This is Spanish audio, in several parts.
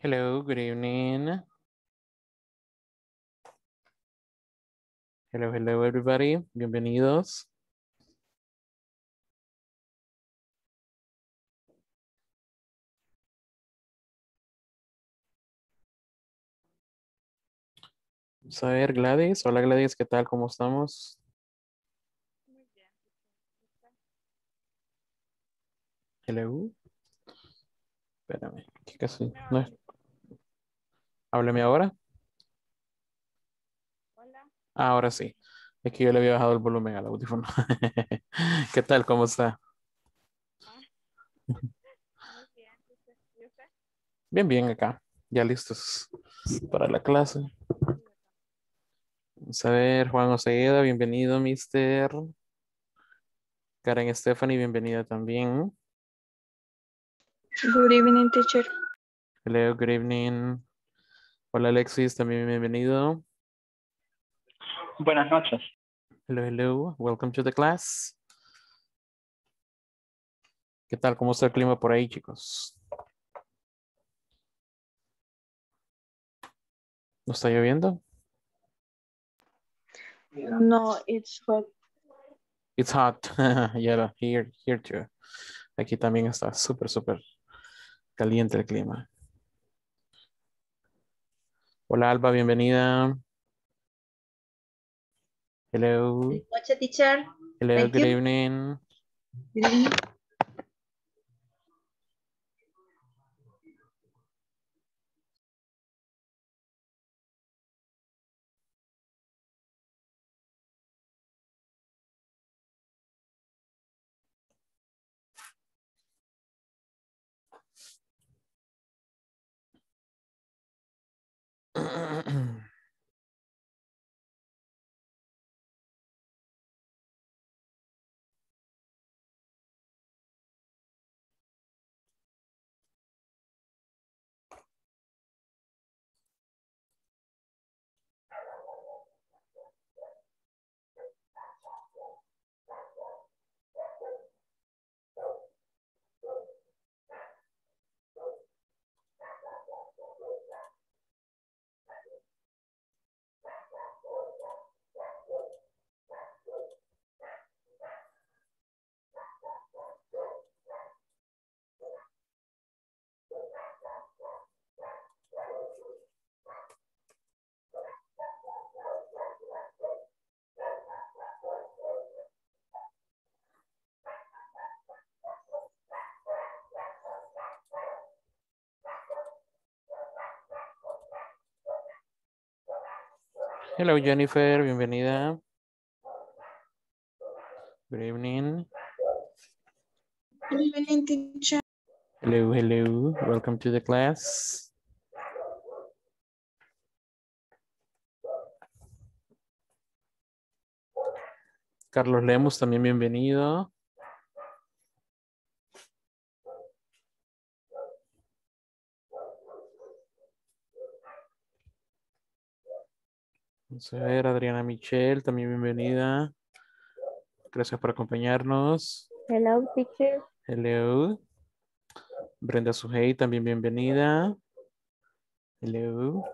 Hello, good evening. Hello, hello everybody. Bienvenidos. Vamos a ver, Gladys. Hola, Gladys, ¿qué tal? ¿Cómo estamos? Hello. Espérame. No ahora. Hola. Ah, ahora sí. Es que yo le había bajado el volumen al audífono. ¿Qué tal? ¿Cómo está? Bien, bien acá. Ya listos para la clase. Vamos a ver, Juan Osegueda, bienvenido, mister. Karen Stephanie, bienvenida también. Good evening, teacher. Hello, good evening. Hola Alexis, también bienvenido. Buenas noches. Hello, hello. Welcome to the class. ¿Qué tal? ¿Cómo está el clima por ahí, chicos? ¿No está lloviendo? No, it's hot. It's hot. here, here too. Aquí también está súper, súper caliente el clima. Hola Alba, bienvenida. Hello. Good teacher. Hello, Good evening. Mm-hmm. Hello, Jennifer, bienvenida. Good evening. Good evening, teacher. Hello, hello. Welcome to the class. Carlos Lemos, también bienvenido. Vamos a ver, Adriana Michelle, también bienvenida. Gracias por acompañarnos. Hello, teacher. Hello. Brenda Sujei, también bienvenida. Hello.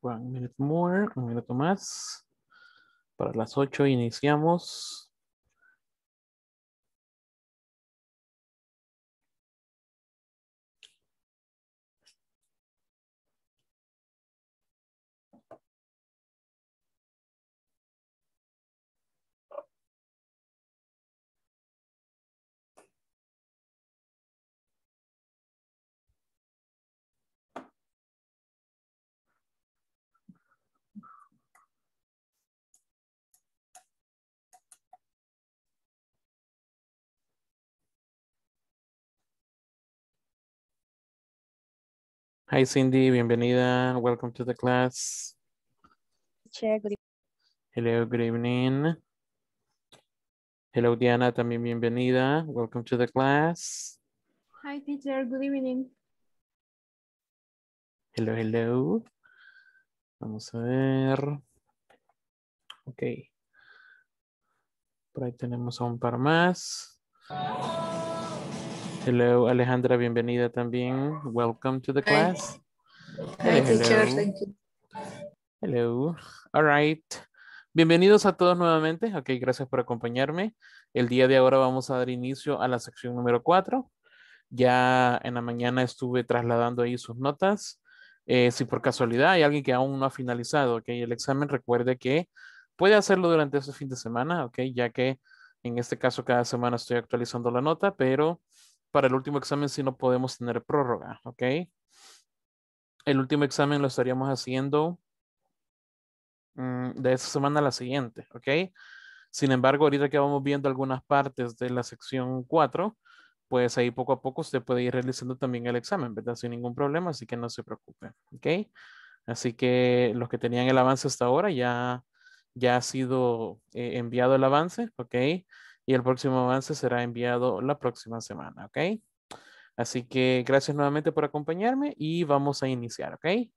One minute more, un minuto más. Para las ocho iniciamos. Hi Cindy, bienvenida. Welcome to the class. Hello, good evening. Hello Diana, también bienvenida. Welcome to the class. Hi teacher, good evening. Hello, hello. Vamos a ver. Ok. Por ahí tenemos a un par más. Hello, Alejandra, bienvenida también. Welcome to the class. teacher. Thank you. Hello. All right. Bienvenidos a todos nuevamente. Ok, gracias por acompañarme. El día de ahora vamos a dar inicio a la sección número 4. Ya en la mañana estuve trasladando ahí sus notas. Eh, si por casualidad hay alguien que aún no ha finalizado okay, el examen, recuerde que puede hacerlo durante este fin de semana, okay, ya que en este caso cada semana estoy actualizando la nota, pero para el último examen si no podemos tener prórroga, ¿ok? El último examen lo estaríamos haciendo mm, de esta semana a la siguiente, ¿ok? Sin embargo, ahorita que vamos viendo algunas partes de la sección 4, pues ahí poco a poco usted puede ir realizando también el examen, ¿verdad? Sin ningún problema, así que no se preocupe, ¿ok? Así que los que tenían el avance hasta ahora ya, ya ha sido eh, enviado el avance, ¿ok? y el próximo avance será enviado la próxima semana, ¿ok? Así que gracias nuevamente por acompañarme y vamos a iniciar, ¿ok?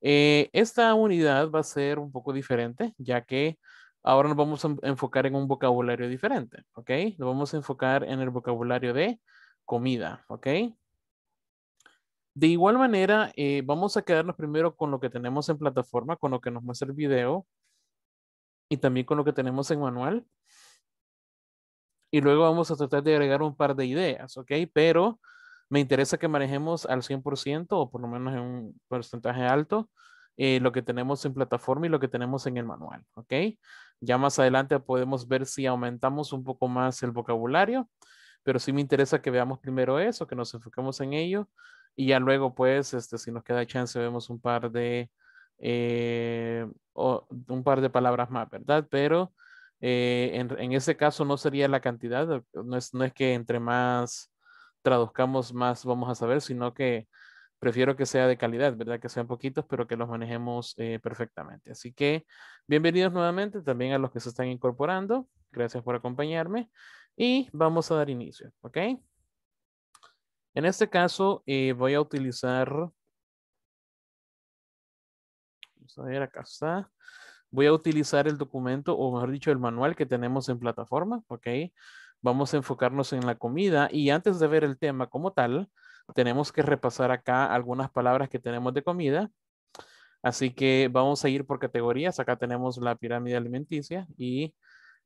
Eh, esta unidad va a ser un poco diferente, ya que ahora nos vamos a enfocar en un vocabulario diferente, ¿ok? Nos vamos a enfocar en el vocabulario de comida, ¿ok? De igual manera, eh, vamos a quedarnos primero con lo que tenemos en plataforma, con lo que nos muestra el video y también con lo que tenemos en manual y luego vamos a tratar de agregar un par de ideas, ¿ok? Pero me interesa que manejemos al 100% o por lo menos en un porcentaje alto eh, lo que tenemos en plataforma y lo que tenemos en el manual, ¿ok? Ya más adelante podemos ver si aumentamos un poco más el vocabulario, pero sí me interesa que veamos primero eso, que nos enfoquemos en ello y ya luego pues, este, si nos queda chance, vemos un par de, eh, o, un par de palabras más, ¿verdad? Pero eh, en, ese caso no sería la cantidad, no es, no es que entre más traduzcamos más vamos a saber, sino que prefiero que sea de calidad, ¿verdad? Que sean poquitos, pero que los manejemos eh, perfectamente. Así que bienvenidos nuevamente también a los que se están incorporando. Gracias por acompañarme y vamos a dar inicio, ¿ok? En este caso eh, voy a utilizar, vamos a ver, acá está, voy a utilizar el documento o mejor dicho el manual que tenemos en plataforma, ¿ok? Vamos a enfocarnos en la comida y antes de ver el tema como tal, tenemos que repasar acá algunas palabras que tenemos de comida. Así que vamos a ir por categorías. Acá tenemos la pirámide alimenticia y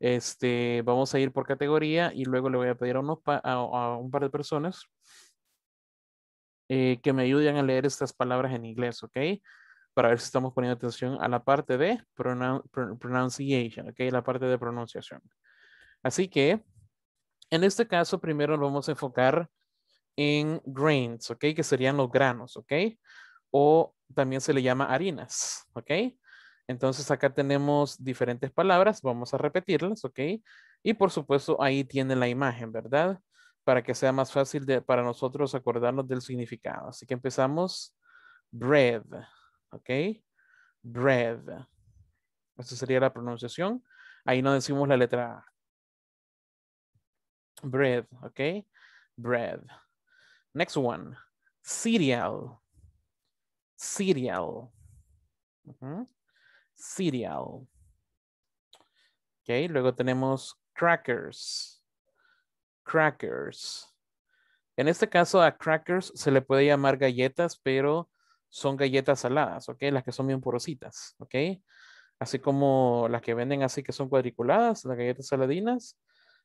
este, vamos a ir por categoría y luego le voy a pedir a, a, un par de personas eh, que me ayuden a leer estas palabras en inglés, ¿ok? para ver si estamos poniendo atención a la parte de pronunciation, ¿ok? La parte de pronunciación. Así que, en este caso, primero nos vamos a enfocar en grains, ¿ok? Que serían los granos, ¿ok? O también se le llama harinas, ¿ok? Entonces acá tenemos diferentes palabras, vamos a repetirlas, ¿ok? Y por supuesto ahí tiene la imagen, ¿verdad? Para que sea más fácil para nosotros acordarnos del significado. Así que empezamos. Bread. ¿ok? Bread. Esa sería la pronunciación. Ahí no decimos la letra A. Bread, ¿ok? Bread. Next one. Cereal. Cereal. Cereal. Ok, luego tenemos crackers. Crackers. En este caso a crackers se le puede llamar galletas, pero son galletas saladas, ¿ok? Las que son bien porositas, ¿ok? Así como las que venden así que son cuadriculadas, las galletas saladinas,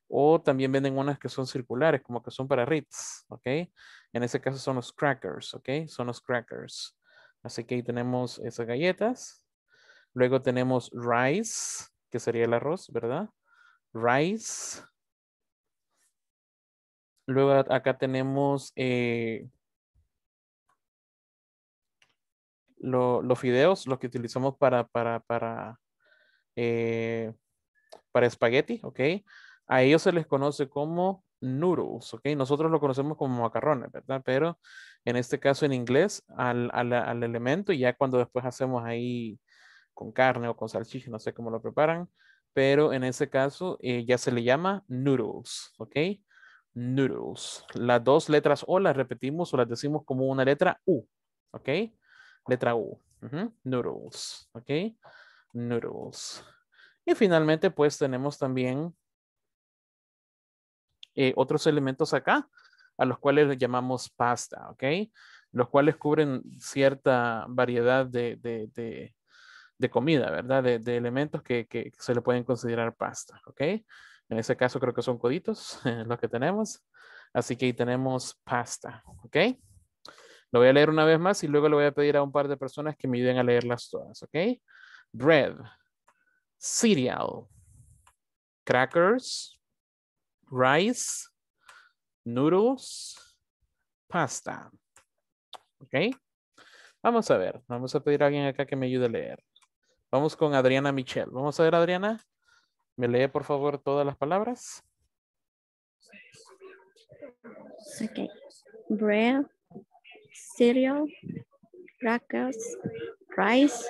o también venden unas que son circulares, como que son para Ritz, ¿ok? En ese caso son los crackers, ¿ok? Son los crackers. Así que ahí tenemos esas galletas. Luego tenemos rice, que sería el arroz, ¿verdad? Rice. Luego acá tenemos eh, los fideos, los que utilizamos para, para, para, eh, para espagueti, ¿ok? A ellos se les conoce como noodles, ¿ok? Nosotros lo conocemos como macarrones, ¿verdad? Pero en este caso en inglés, al, al, al elemento, y ya cuando después hacemos ahí con carne o con salchicha, no sé cómo lo preparan, pero en ese caso eh, ya se le llama noodles, ¿ok? Noodles. Las dos letras O las repetimos o las decimos como una letra U, ¿ok? Letra U. Noodles. Ok. Noodles. Y finalmente, pues tenemos también eh, otros elementos acá, a los cuales le llamamos pasta, ¿ok? Los cuales cubren cierta variedad de, comida, ¿verdad? De, elementos que, se le pueden considerar pasta, ¿ok? En ese caso creo que son coditos los que tenemos. Así que ahí tenemos pasta, ¿ok? Lo voy a leer una vez más y luego le voy a pedir a un par de personas que me ayuden a leerlas todas, ¿ok? Bread, cereal, crackers, rice, noodles, pasta. ¿Ok? Vamos a ver, vamos a pedir a alguien acá que me ayude a leer. Vamos con Adriana Michelle. Vamos a ver, Adriana, ¿me lee por favor todas las palabras? Okay. Bread, cereal, crackers, rice,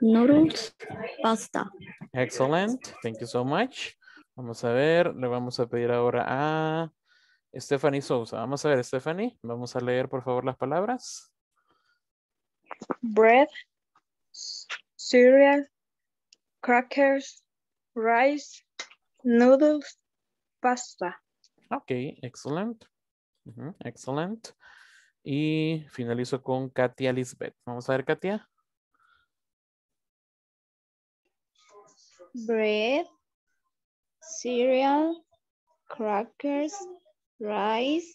noodles, pasta. Excellent. Thank you so much. Vamos a ver, le vamos a pedir ahora a Stephanie Sousa. Vamos a ver, Stephanie, vamos a leer por favor las palabras. Bread, cereal, crackers, rice, noodles, pasta. Ok. excellent. Excelente. excellent. Y finalizo con Katia Lisbeth. Vamos a ver, Katia. Bread, cereal, crackers, rice,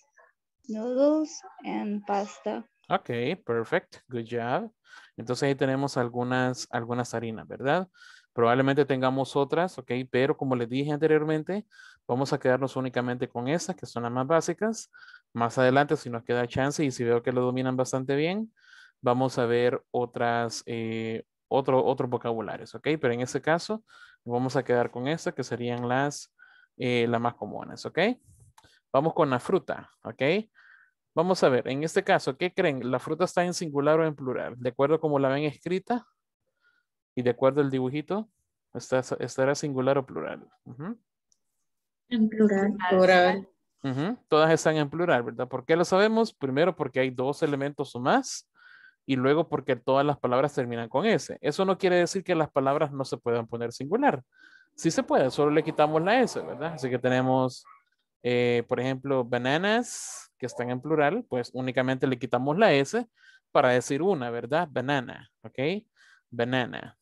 noodles, and pasta. Ok, perfect. Good job. Entonces ahí tenemos algunas, algunas harinas, ¿verdad? Probablemente tengamos otras, ok, pero como les dije anteriormente, Vamos a quedarnos únicamente con esas, que son las más básicas. Más adelante, si nos queda chance y si veo que lo dominan bastante bien, vamos a ver otras, eh, otro, otros vocabularios, ¿ok? Pero en ese caso, vamos a quedar con estas, que serían las, eh, las más comunes, ¿ok? Vamos con la fruta, ¿ok? Vamos a ver, en este caso, ¿qué creen? ¿La fruta está en singular o en plural? De acuerdo a como la ven escrita y de acuerdo al dibujito, está, estará singular o plural. En plural. Todas están en plural, ¿verdad? ¿Por qué lo sabemos? Primero porque hay dos elementos o más y luego porque todas las palabras terminan con S. Eso no quiere decir que las palabras no se puedan poner singular. Sí se puede, solo le quitamos la S, ¿verdad? Así que tenemos, eh, por ejemplo, bananas, que están en plural, pues únicamente le quitamos la S para decir una, ¿verdad? Banana, ¿ok? Banana,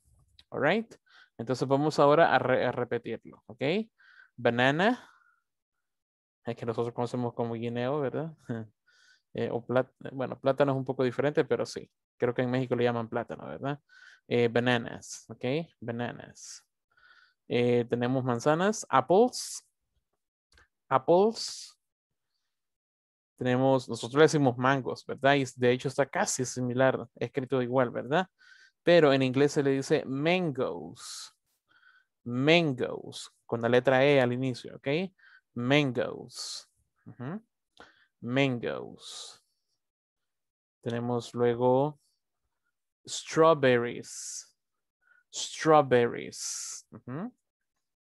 ¿alright? Entonces vamos ahora a repetirlo, ¿ok? banana, es que nosotros conocemos como guineo, ¿verdad? Eh, o bueno, plátano es un poco diferente, pero sí. Creo que en México le llaman plátano, ¿verdad? Eh, bananas, ¿ok? Bananas. Eh, tenemos manzanas, apples, apples. Tenemos, nosotros le decimos mangos, ¿verdad? Y de hecho está casi similar, escrito igual, ¿verdad? Pero en inglés se le dice mangos, mangoes con la letra E al inicio, ¿ok? Mangoes. Mangoes. Tenemos luego strawberries. Strawberries.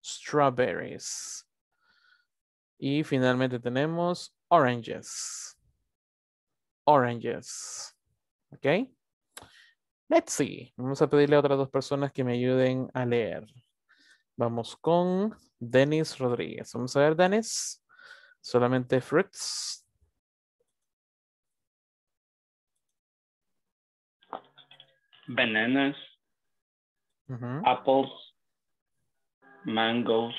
Strawberries. Y finalmente tenemos oranges. Oranges. ¿Ok? Let's see. Vamos a pedirle a otras dos personas que me ayuden a leer. Vamos con Denis Rodríguez. Vamos a ver, Denis. Solamente fruits. Bananas. Apples. Mangoes.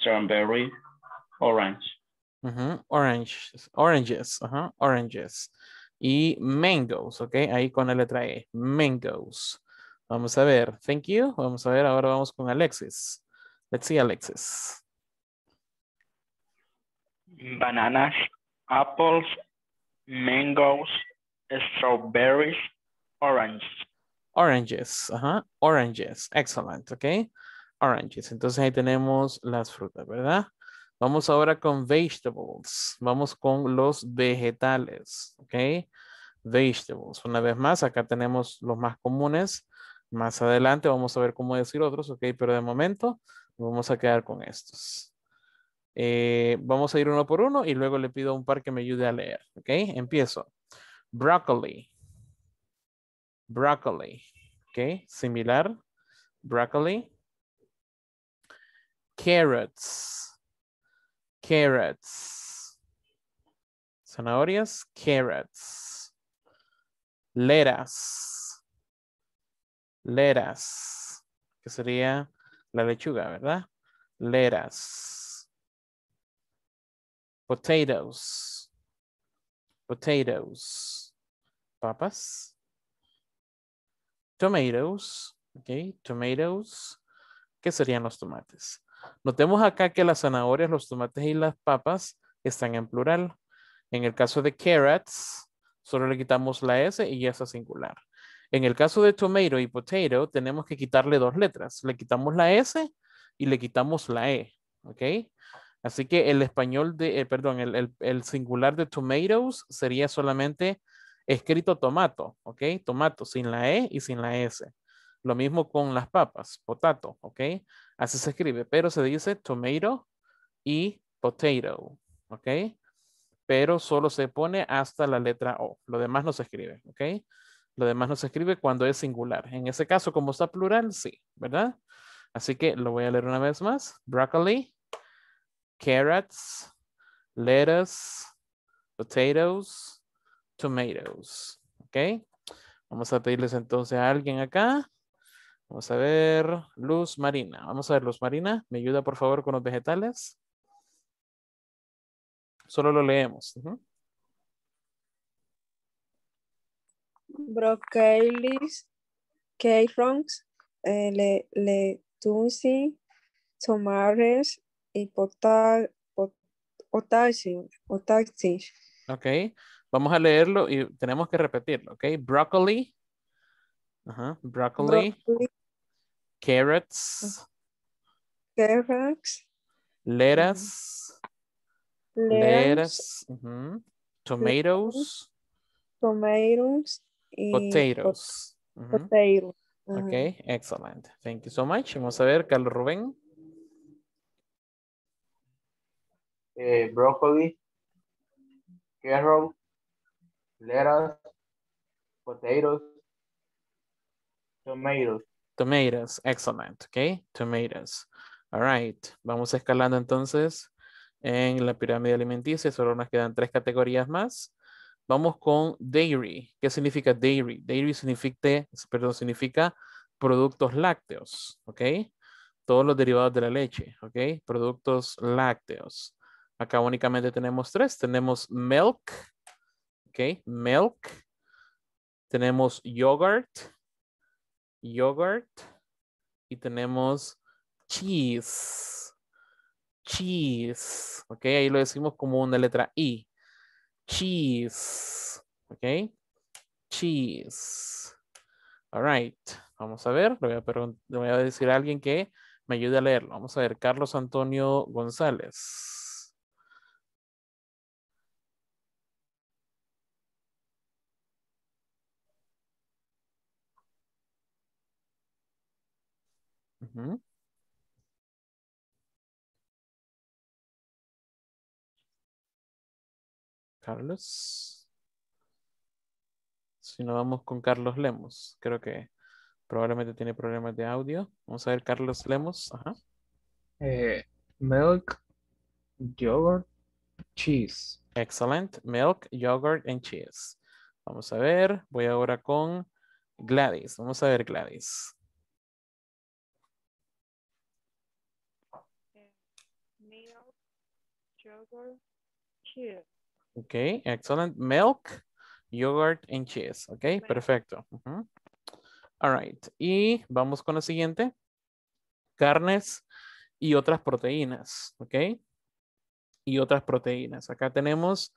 Strawberry. Orange. Orange. Oranges. Oranges. Oranges. Y mangoes, ¿ok? Ahí con la letra E. Mangoes. Vamos a ver. Thank you. Vamos a ver. Ahora vamos con Alexis. Let's see Alexis. Bananas, apples, mangoes, strawberries, oranges. Oranges, ajá, oranges, excellent, ok. Oranges, entonces ahí tenemos las frutas, ¿verdad? Vamos ahora con vegetables, vamos con los vegetales, ok. Vegetables, una vez más, acá tenemos los más comunes, más adelante vamos a ver cómo decir otros, ok, pero de momento vamos a quedar con estos. Eh, vamos a ir uno por uno y luego le pido a un par que me ayude a leer, ok. Empiezo. Broccoli. Broccoli, ok, similar. Broccoli. Carrots. Carrots. Zanahorias, carrots. Leras Leras, que sería la lechuga, ¿verdad? Leras. Potatoes. Potatoes. Papas. Tomatoes. Ok, tomatoes. ¿Qué serían los tomates? Notemos acá que las zanahorias, los tomates y las papas están en plural. En el caso de carrots, solo le quitamos la S y ya está singular. En el caso de tomato y potato, tenemos que quitarle dos letras. Le quitamos la S y le quitamos la E. ¿Ok? Así que el español de, eh, perdón, el, singular de tomatoes sería solamente escrito tomato, ¿ok? Tomato, sin la E y sin la S. Lo mismo con las papas, potato, ¿ok? Así se escribe, pero se dice tomato y potato, ¿ok? Pero solo se pone hasta la letra O, lo demás no se escribe, ¿ok? Lo demás no se escribe cuando es singular. En ese caso, como está plural, sí, ¿verdad? Así que lo voy a leer una vez más. Broccoli, carrots, lettuce, potatoes, tomatoes. ¿Ok? Vamos a pedirles entonces a alguien acá. Vamos a ver, Luz Marina. Vamos a ver, Luz Marina, ¿me ayuda por favor con los vegetales? Solo lo leemos. Broccolis, Keyrons, eh, le, Tunsi, tomates y pota, Ok, vamos a leerlo y tenemos que repetirlo, ok. Broccoli, broccoli, carrots, carrots, lettuce, lettuce, tomatoes, tomatoes, Potatoes. excellent. Thank you so much. Vamos a ver, Carlos Rubén. Eh, broccoli, carrot, lettuce, potatoes, tomatoes. Tomatoes, excellent, okay, tomatoes. All right, vamos escalando entonces en la pirámide alimenticia, solo nos quedan tres categorías más. Vamos con dairy. ¿Qué significa dairy? Dairy significa, perdón, significa productos lácteos, ¿ok? Todos los derivados de la leche, ¿ok? Productos lácteos. Acá únicamente tenemos tres. Tenemos milk, ¿ok? Milk. Tenemos yogurt, yogurt. Y tenemos cheese, cheese, ¿ok? Ahí lo decimos como una letra I cheese. ¿Ok? Cheese. All right. Vamos a ver. Le voy a, decir a alguien que me ayude a leerlo. Vamos a ver. Carlos Antonio González. Carlos. Si no vamos con Carlos Lemos, creo que probablemente tiene problemas de audio. Vamos a ver Carlos Lemos. Eh, milk, yogurt, cheese. Excellent. Milk, yogurt and cheese. Vamos a ver. Voy ahora con Gladys. Vamos a ver Gladys. Eh, milk, yogurt, cheese. Okay, excellent. Milk, yogurt and cheese. Okay, perfecto. All right. Y vamos con la siguiente. Carnes y otras proteínas. Ok. Y otras proteínas. Acá tenemos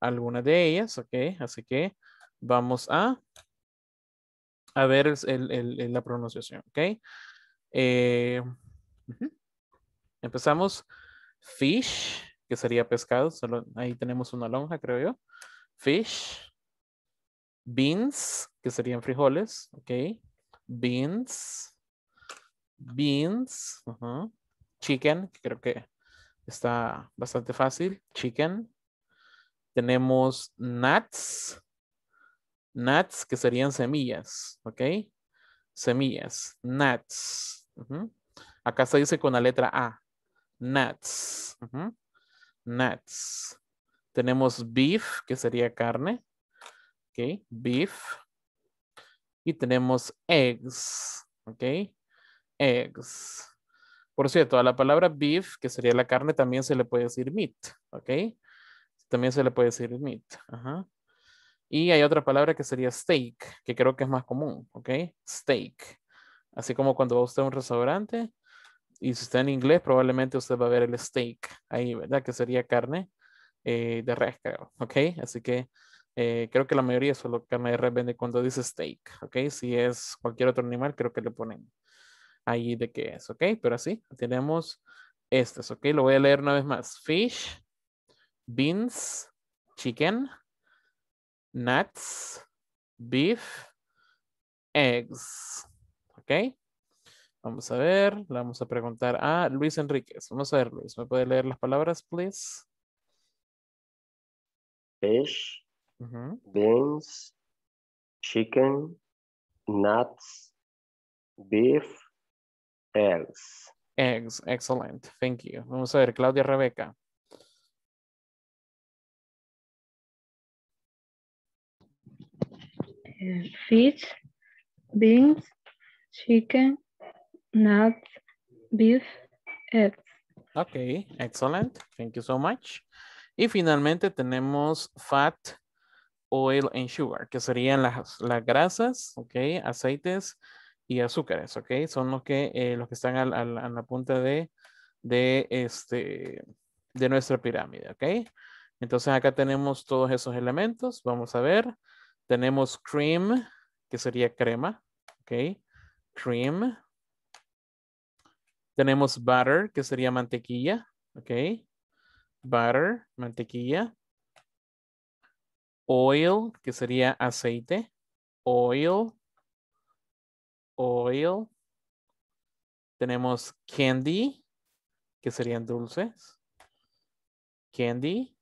algunas de ellas. Ok, así que vamos a, a ver la pronunciación. Ok. Eh, Empezamos. Fish que sería pescado, ahí tenemos una lonja, creo yo. Fish, beans, que serían frijoles, ok. Beans, beans, chicken, que creo que está bastante fácil, chicken. Tenemos nuts, nuts, que serían semillas, ok. Semillas, nuts. Acá se dice con la letra A, nuts nuts. Tenemos beef, que sería carne. Ok, beef. Y tenemos eggs. Ok, eggs. Por cierto, a la palabra beef, que sería la carne, también se le puede decir meat. Ok, también se le puede decir meat. Ajá. Y hay otra palabra que sería steak, que creo que es más común. Ok, steak. Así como cuando va usted a un restaurante, y si está en inglés, probablemente usted va a ver el steak ahí, ¿verdad? Que sería carne eh, de res, creo, ¿ok? Así que eh, creo que la mayoría solo carne de res vende cuando dice steak, ¿ok? Si es cualquier otro animal, creo que le ponen ahí de qué es, ¿ok? Pero así, tenemos estos ¿ok? Lo voy a leer una vez más. Fish, beans, chicken, nuts, beef, eggs, ¿ok? Vamos a ver, le vamos a preguntar a Luis Enríquez. Vamos a ver, Luis, ¿me puede leer las palabras, please? Fish, beans, chicken, nuts, beef, eggs. Eggs, excellent, thank you. Vamos a ver, Claudia Rebeca. Eh, fish, beans, chicken, nuts, beef, eggs. Ok, excellent. Thank you so much. Y finalmente tenemos fat, oil and sugar, que serían las, las grasas, ok, aceites y azúcares, ok. Son los que, eh, los que están a, la punta de, de, este, de nuestra pirámide, ok. Entonces acá tenemos todos esos elementos. Vamos a ver. Tenemos cream, que sería crema, ok. Cream, tenemos butter, que sería mantequilla, ¿ok? Butter, mantequilla. Oil, que sería aceite. Oil, oil. Tenemos candy, que serían dulces. Candy.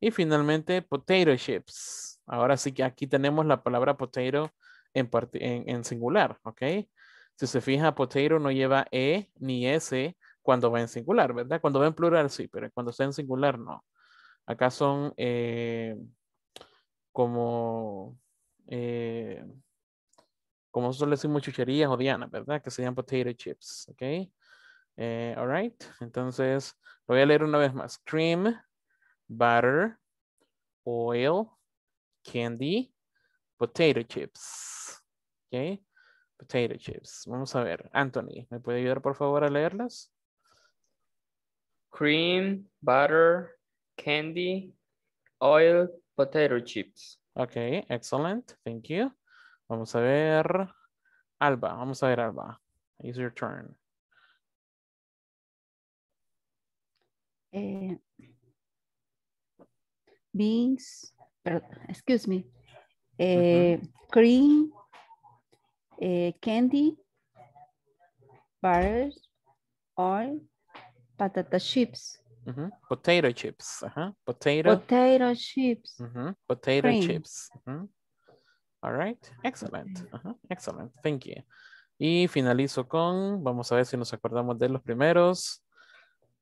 Y finalmente, potato chips. Ahora sí que aquí tenemos la palabra potato en, en singular, ¿ok? Si se fija, potato no lleva E ni S cuando va en singular, ¿verdad? Cuando va en plural sí, pero cuando está en singular no. Acá son eh, como, eh, como nosotros le decimos chucherías o dianas, ¿verdad? Que serían potato chips, ¿ok? Eh, all right, entonces voy a leer una vez más. Cream, butter, oil, candy, potato chips, ¿ok? Potato chips. Vamos a ver. Anthony, ¿me puede ayudar por favor a leerlas? Cream, butter, candy, oil, potato chips. Ok, excellent. Thank you. Vamos a ver. Alba, vamos a ver Alba. It's your turn. Eh, beans, perdón, excuse me. Eh, cream, eh, candy, bars oil, patata chips. Potato chips. Potato. chips. Potato chips. All right. Excellent. Excellent. Thank you. Y finalizo con, vamos a ver si nos acordamos de los primeros,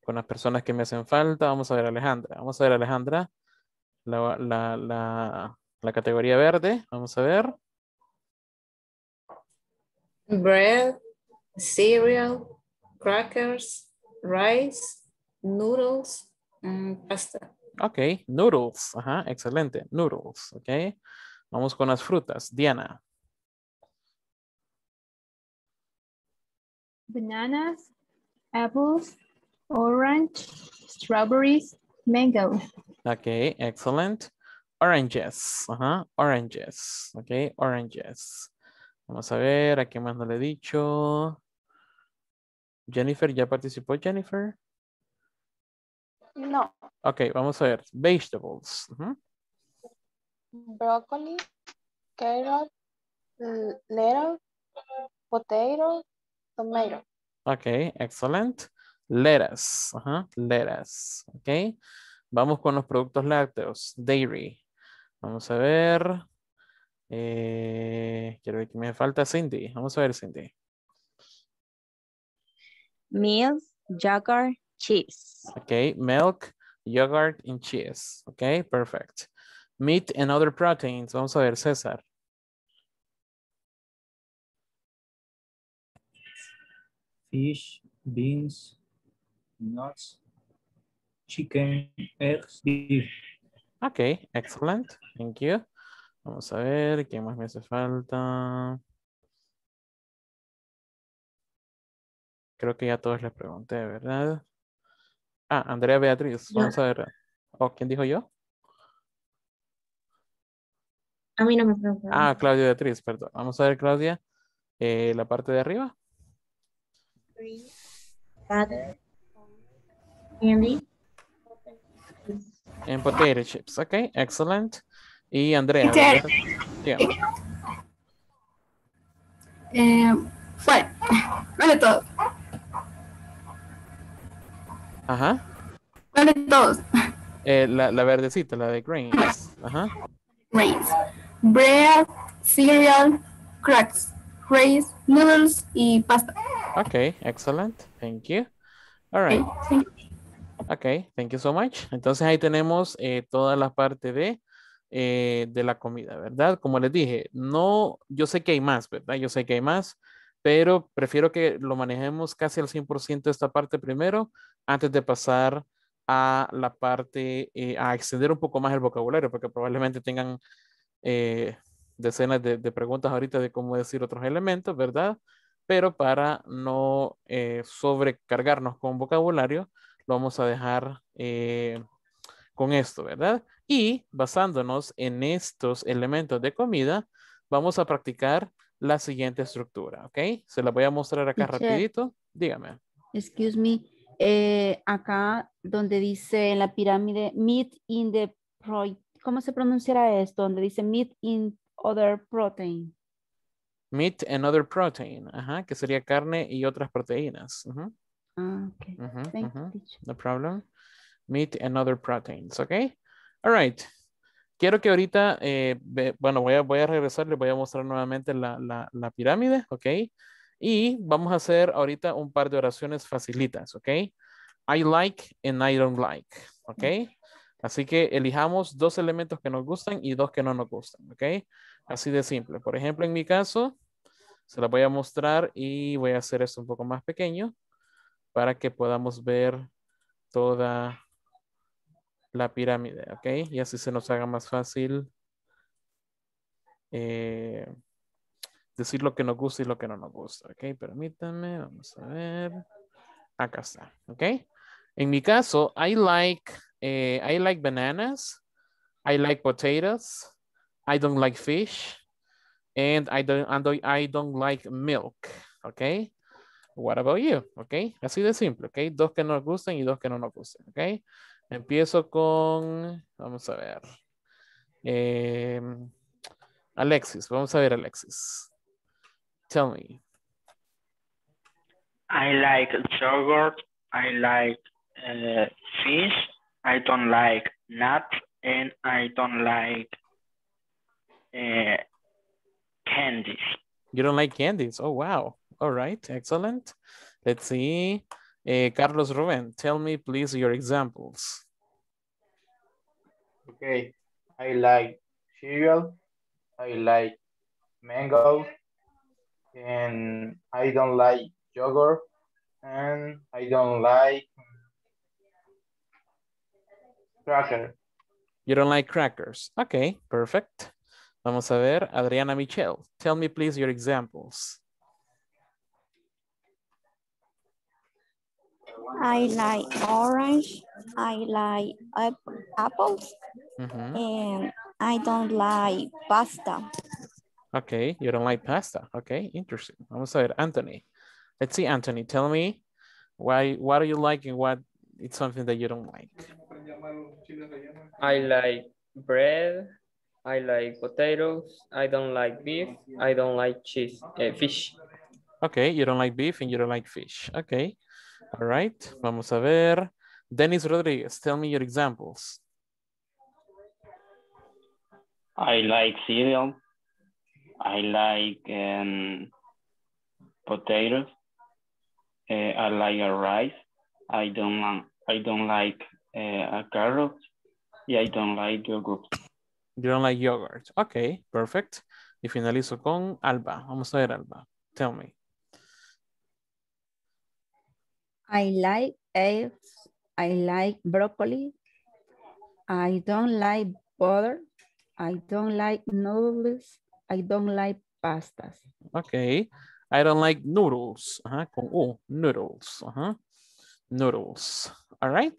con las personas que me hacen falta. Vamos a ver, Alejandra. Vamos a ver, Alejandra, la, la categoría verde. Vamos a ver. bread, cereal, crackers, rice, noodles, and pasta. Ok, noodles. Ajá, excelente. Noodles, ok. Vamos con las frutas. Diana. Bananas, apples, orange, strawberries, mango. Ok, excellent. Oranges, ajá, oranges, ok, oranges. Vamos a ver, ¿a qué más no le he dicho? Jennifer, ¿ya participó Jennifer? No. Ok, vamos a ver. Vegetables. Broccoli, carrot, lettuce, potato, tomato. Ok, excelente. Lettuce. ajá, Ok. Vamos con los productos lácteos. Dairy. Vamos a ver. Eh, quiero ver que me falta Cindy. Vamos a ver, Cindy. Milk, yogurt, cheese. Okay, milk, yogurt, and cheese. Okay, perfect. Meat and other proteins. Vamos a ver, César. Fish, beans, nuts, chicken, eggs, beef. Okay, excellent. Thank you. Vamos a ver, ¿qué más me hace falta? Creo que ya todos les pregunté, ¿verdad? Ah, Andrea Beatriz, vamos a ver. Oh, ¿Quién dijo yo? A mí no me preguntaron. Ah, Claudia Beatriz, perdón. Vamos a ver, Claudia, eh, la parte de arriba. Father, Andy. And potato chips, ok, excellent. Y Andrea. Eh, bueno, vale todo. Ajá. Vale todos. Eh, la, la, verdecita, la de grains. Ajá. Grains. Bread, cereal, cracks, rice, noodles y pasta. Ok, excellent. Thank you. All right. Okay, thank you, so much. Entonces ahí tenemos eh, toda la parte de eh, de la comida, ¿verdad? Como les dije, no, yo sé que hay más, ¿verdad? Yo sé que hay más, pero prefiero que lo manejemos casi al 100% esta parte primero, antes de pasar a la parte, eh, a extender un poco más el vocabulario, porque probablemente tengan eh, decenas de, preguntas ahorita de cómo decir otros elementos, ¿verdad? Pero para no sobrecargarnos con vocabulario, lo vamos a dejar con esto, ¿verdad? Y basándonos en estos elementos de comida, vamos a practicar la siguiente estructura, ¿ok? Se la voy a mostrar acá rapidito. Dígame. Excuse me. Eh, acá donde dice en la pirámide meat in the protein. ¿Cómo se pronunciará esto? Donde dice meat in other protein. Meat and other protein. Ajá, que sería carne y otras proteínas. Ah, ok. No problem meat and other proteins, ¿ok? All right. Quiero que ahorita, eh, bueno, voy a, voy a regresar, les voy a mostrar nuevamente la, la pirámide, ¿ok? Y vamos a hacer ahorita un par de oraciones facilitas, ¿ok? I like and I don't like, ¿ok? Así que elijamos dos elementos que nos gustan y dos que no nos gustan, ¿ok? Así de simple. Por ejemplo, en mi caso, se la voy a mostrar y voy a hacer esto un poco más pequeño para que podamos ver toda la pirámide, ¿ok? Y así se nos haga más fácil eh, decir lo que nos gusta y lo que no nos gusta, ¿ok? Permítanme, vamos a ver. Acá está, ¿ok? En mi caso, I like, eh, like bananas, I like potatoes, I don't like fish, and I don't, and I don't like milk, ¿ok? What about you? ¿Ok? Así de simple, ¿ok? Dos que nos gusten y dos que no nos gustan, ¿ok? Empiezo con, vamos a ver, eh, Alexis, vamos a ver Alexis. Tell me. I like yogurt, I like uh, fish, I don't like nuts, and I don't like uh, candies. You don't like candies? Oh, wow. All right, excellent. Let's see. Uh, Carlos Ruben, tell me please your examples. Okay, I like cereal, I like mango, and I don't like yogurt, and I don't like cracker. You don't like crackers. Okay, perfect. Vamos a ver, Adriana Michelle, tell me please your examples. I like orange. I like ap apples. Mm -hmm. And I don't like pasta. Okay, you don't like pasta. Okay, interesting. Vamos a ver, Anthony. Let's see, Anthony, tell me why what do you like and what it's something that you don't like. I like bread. I like potatoes. I don't like beef. I don't like cheese, uh, fish. Okay, you don't like beef and you don't like fish. Okay. All right, vamos a ver. Dennis Rodriguez, tell me your examples. I like cereal. I like um, potatoes. Uh, I like rice. I don't I don't like uh, a carrot. I don't like yogurt. You don't like yogurt. Okay, perfect. Y finalizo con Alba. Vamos a ver, Alba. Tell me. I like eggs. I like broccoli. I don't like butter. I don't like noodles. I don't like pastas. Okay. I don't like noodles. Con noodles. Noodles. All right.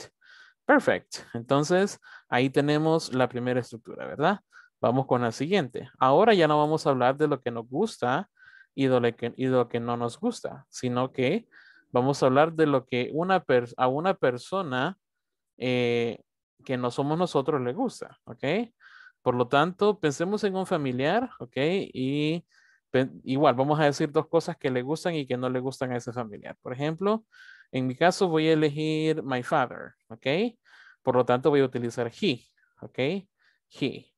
Perfect. Entonces, ahí tenemos la primera estructura, ¿verdad? Vamos con la siguiente. Ahora ya no vamos a hablar de lo que nos gusta y de que, y de lo que no nos gusta, sino que Vamos a hablar de lo que una a una persona eh, que no somos nosotros le gusta, ¿ok? Por lo tanto, pensemos en un familiar, ¿ok? Y igual vamos a decir dos cosas que le gustan y que no le gustan a ese familiar. Por ejemplo, en mi caso voy a elegir my father, ¿ok? Por lo tanto voy a utilizar he, ¿ok? He.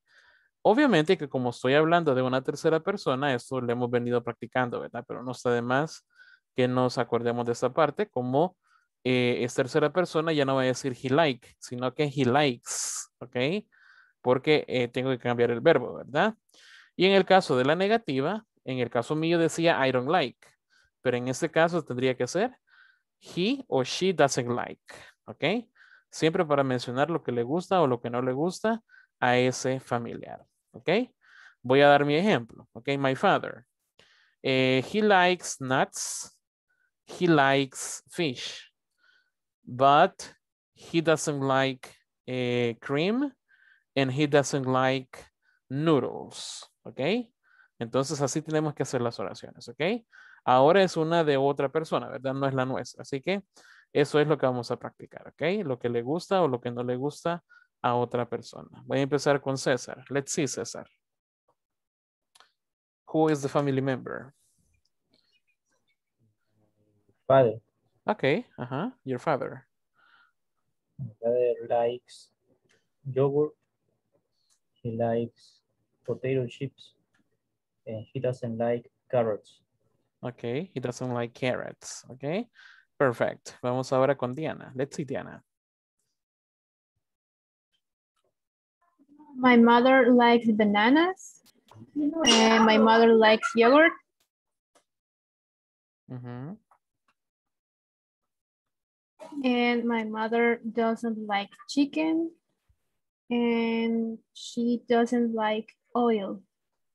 Obviamente que como estoy hablando de una tercera persona, esto lo hemos venido practicando, ¿verdad? Pero no está de más que nos acordemos de esta parte, como eh, es tercera persona, ya no va a decir he like, sino que he likes, ¿ok? Porque eh, tengo que cambiar el verbo, ¿verdad? Y en el caso de la negativa, en el caso mío decía I don't like, pero en este caso tendría que ser he o she doesn't like, ¿ok? Siempre para mencionar lo que le gusta o lo que no le gusta a ese familiar, ¿ok? Voy a dar mi ejemplo, ¿ok? My father. Eh, he likes nuts, he likes fish, but he doesn't like eh, cream and he doesn't like noodles, ¿ok? Entonces así tenemos que hacer las oraciones, ¿ok? Ahora es una de otra persona, ¿verdad? No es la nuestra, así que eso es lo que vamos a practicar, ¿ok? Lo que le gusta o lo que no le gusta a otra persona. Voy a empezar con César. Let's see, César. Who is the family member? father. Okay, uh-huh, your father. My father likes yogurt. He likes potato chips. And he doesn't like carrots. Okay, he doesn't like carrots. Okay, perfect. Vamos ahora con Diana. Let's see Diana. My mother likes bananas. And my mother likes yogurt. Mm -hmm and my mother doesn't like chicken and she doesn't like oil.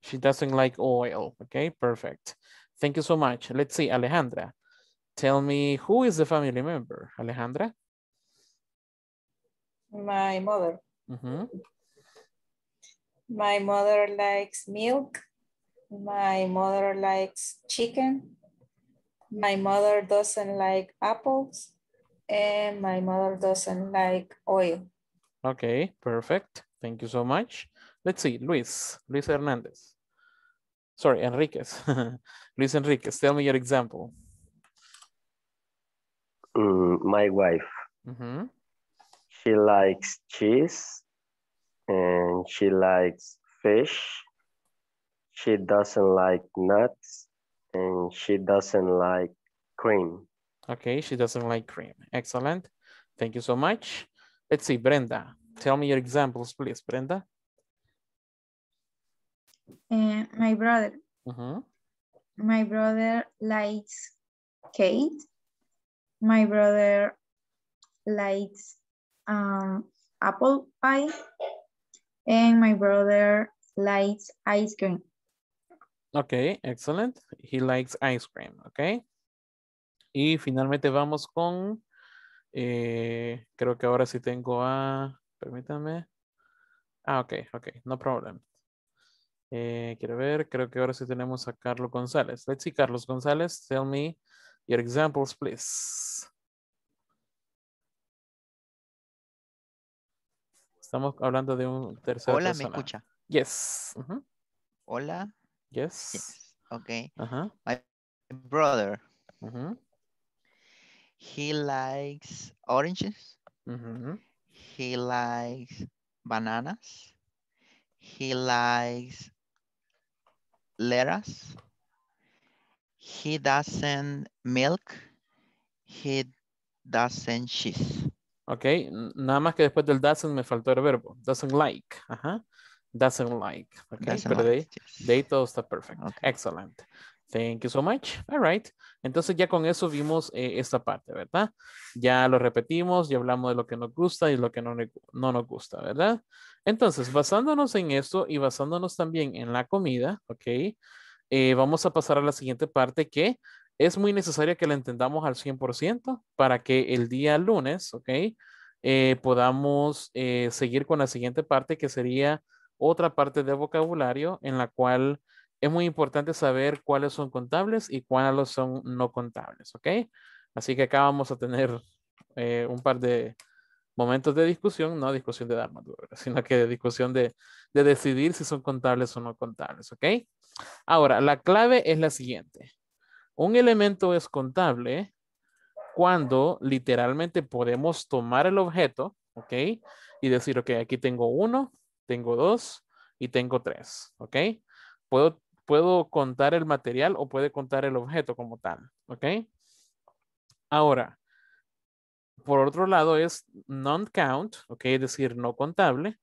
She doesn't like oil. Okay, perfect. Thank you so much. Let's see, Alejandra. Tell me, who is the family member, Alejandra? My mother. Mm -hmm. My mother likes milk. My mother likes chicken. My mother doesn't like apples and my mother doesn't like oil. Okay, perfect. Thank you so much. Let's see, Luis, Luis Hernandez. Sorry, Enriquez. Luis Enriquez, tell me your example. Mm, my wife. Mm -hmm. She likes cheese and she likes fish. She doesn't like nuts and she doesn't like cream. Okay, she doesn't like cream. Excellent. Thank you so much. Let's see, Brenda. Tell me your examples, please, Brenda. Uh, my brother. Uh mm-hmm. -huh. My brother likes cake. My brother likes um, apple pie. And my brother likes ice cream. Okay, excellent. He likes ice cream, okay? Y finalmente vamos con, eh, creo que ahora sí tengo a, permítanme. Ah, ok, ok, no problem. Eh, quiero ver, creo que ahora sí tenemos a Carlos González. Let's see, Carlos González, tell me your examples, please. Estamos hablando de un tercer Hola, ¿me escucha? Yes. Hola. Yes. Ok. My brother. He likes oranges. Mm -hmm. He likes bananas. He likes lettuce. He doesn't milk. He doesn't cheese. Ok, nada más que después del doesn't me faltó el verbo. Doesn't like. Ajá. Doesn't like. Okay, doesn't pero like, de, yes. todo está perfecto. Okay. Thank you so much. All right. Entonces ya con eso vimos eh, esta parte, ¿verdad? Ya lo repetimos, ya hablamos de lo que nos gusta y lo que no, no nos gusta, ¿verdad? Entonces, basándonos en esto y basándonos también en la comida, ¿ok? Eh, vamos a pasar a la siguiente parte que es muy necesaria que la entendamos al 100% para que el día lunes, ¿ok? Eh, podamos seguir con la siguiente parte que sería otra parte de vocabulario en la cual es muy importante saber cuáles son contables y cuáles son no contables, ¿ok? Así que acá vamos a tener eh, un par de momentos de discusión, no discusión de dar sino que de discusión de, de decidir si son contables o no contables, ¿ok? Ahora, la clave es la siguiente. Un elemento es contable cuando literalmente podemos tomar el objeto, ¿ok? Y decir, ok, aquí tengo uno, tengo dos y tengo tres, ¿ok? Puedo puedo contar el material o puede contar el objeto como tal, ¿ok? Ahora, por otro lado es non-count, ¿ok? Es decir, no contable,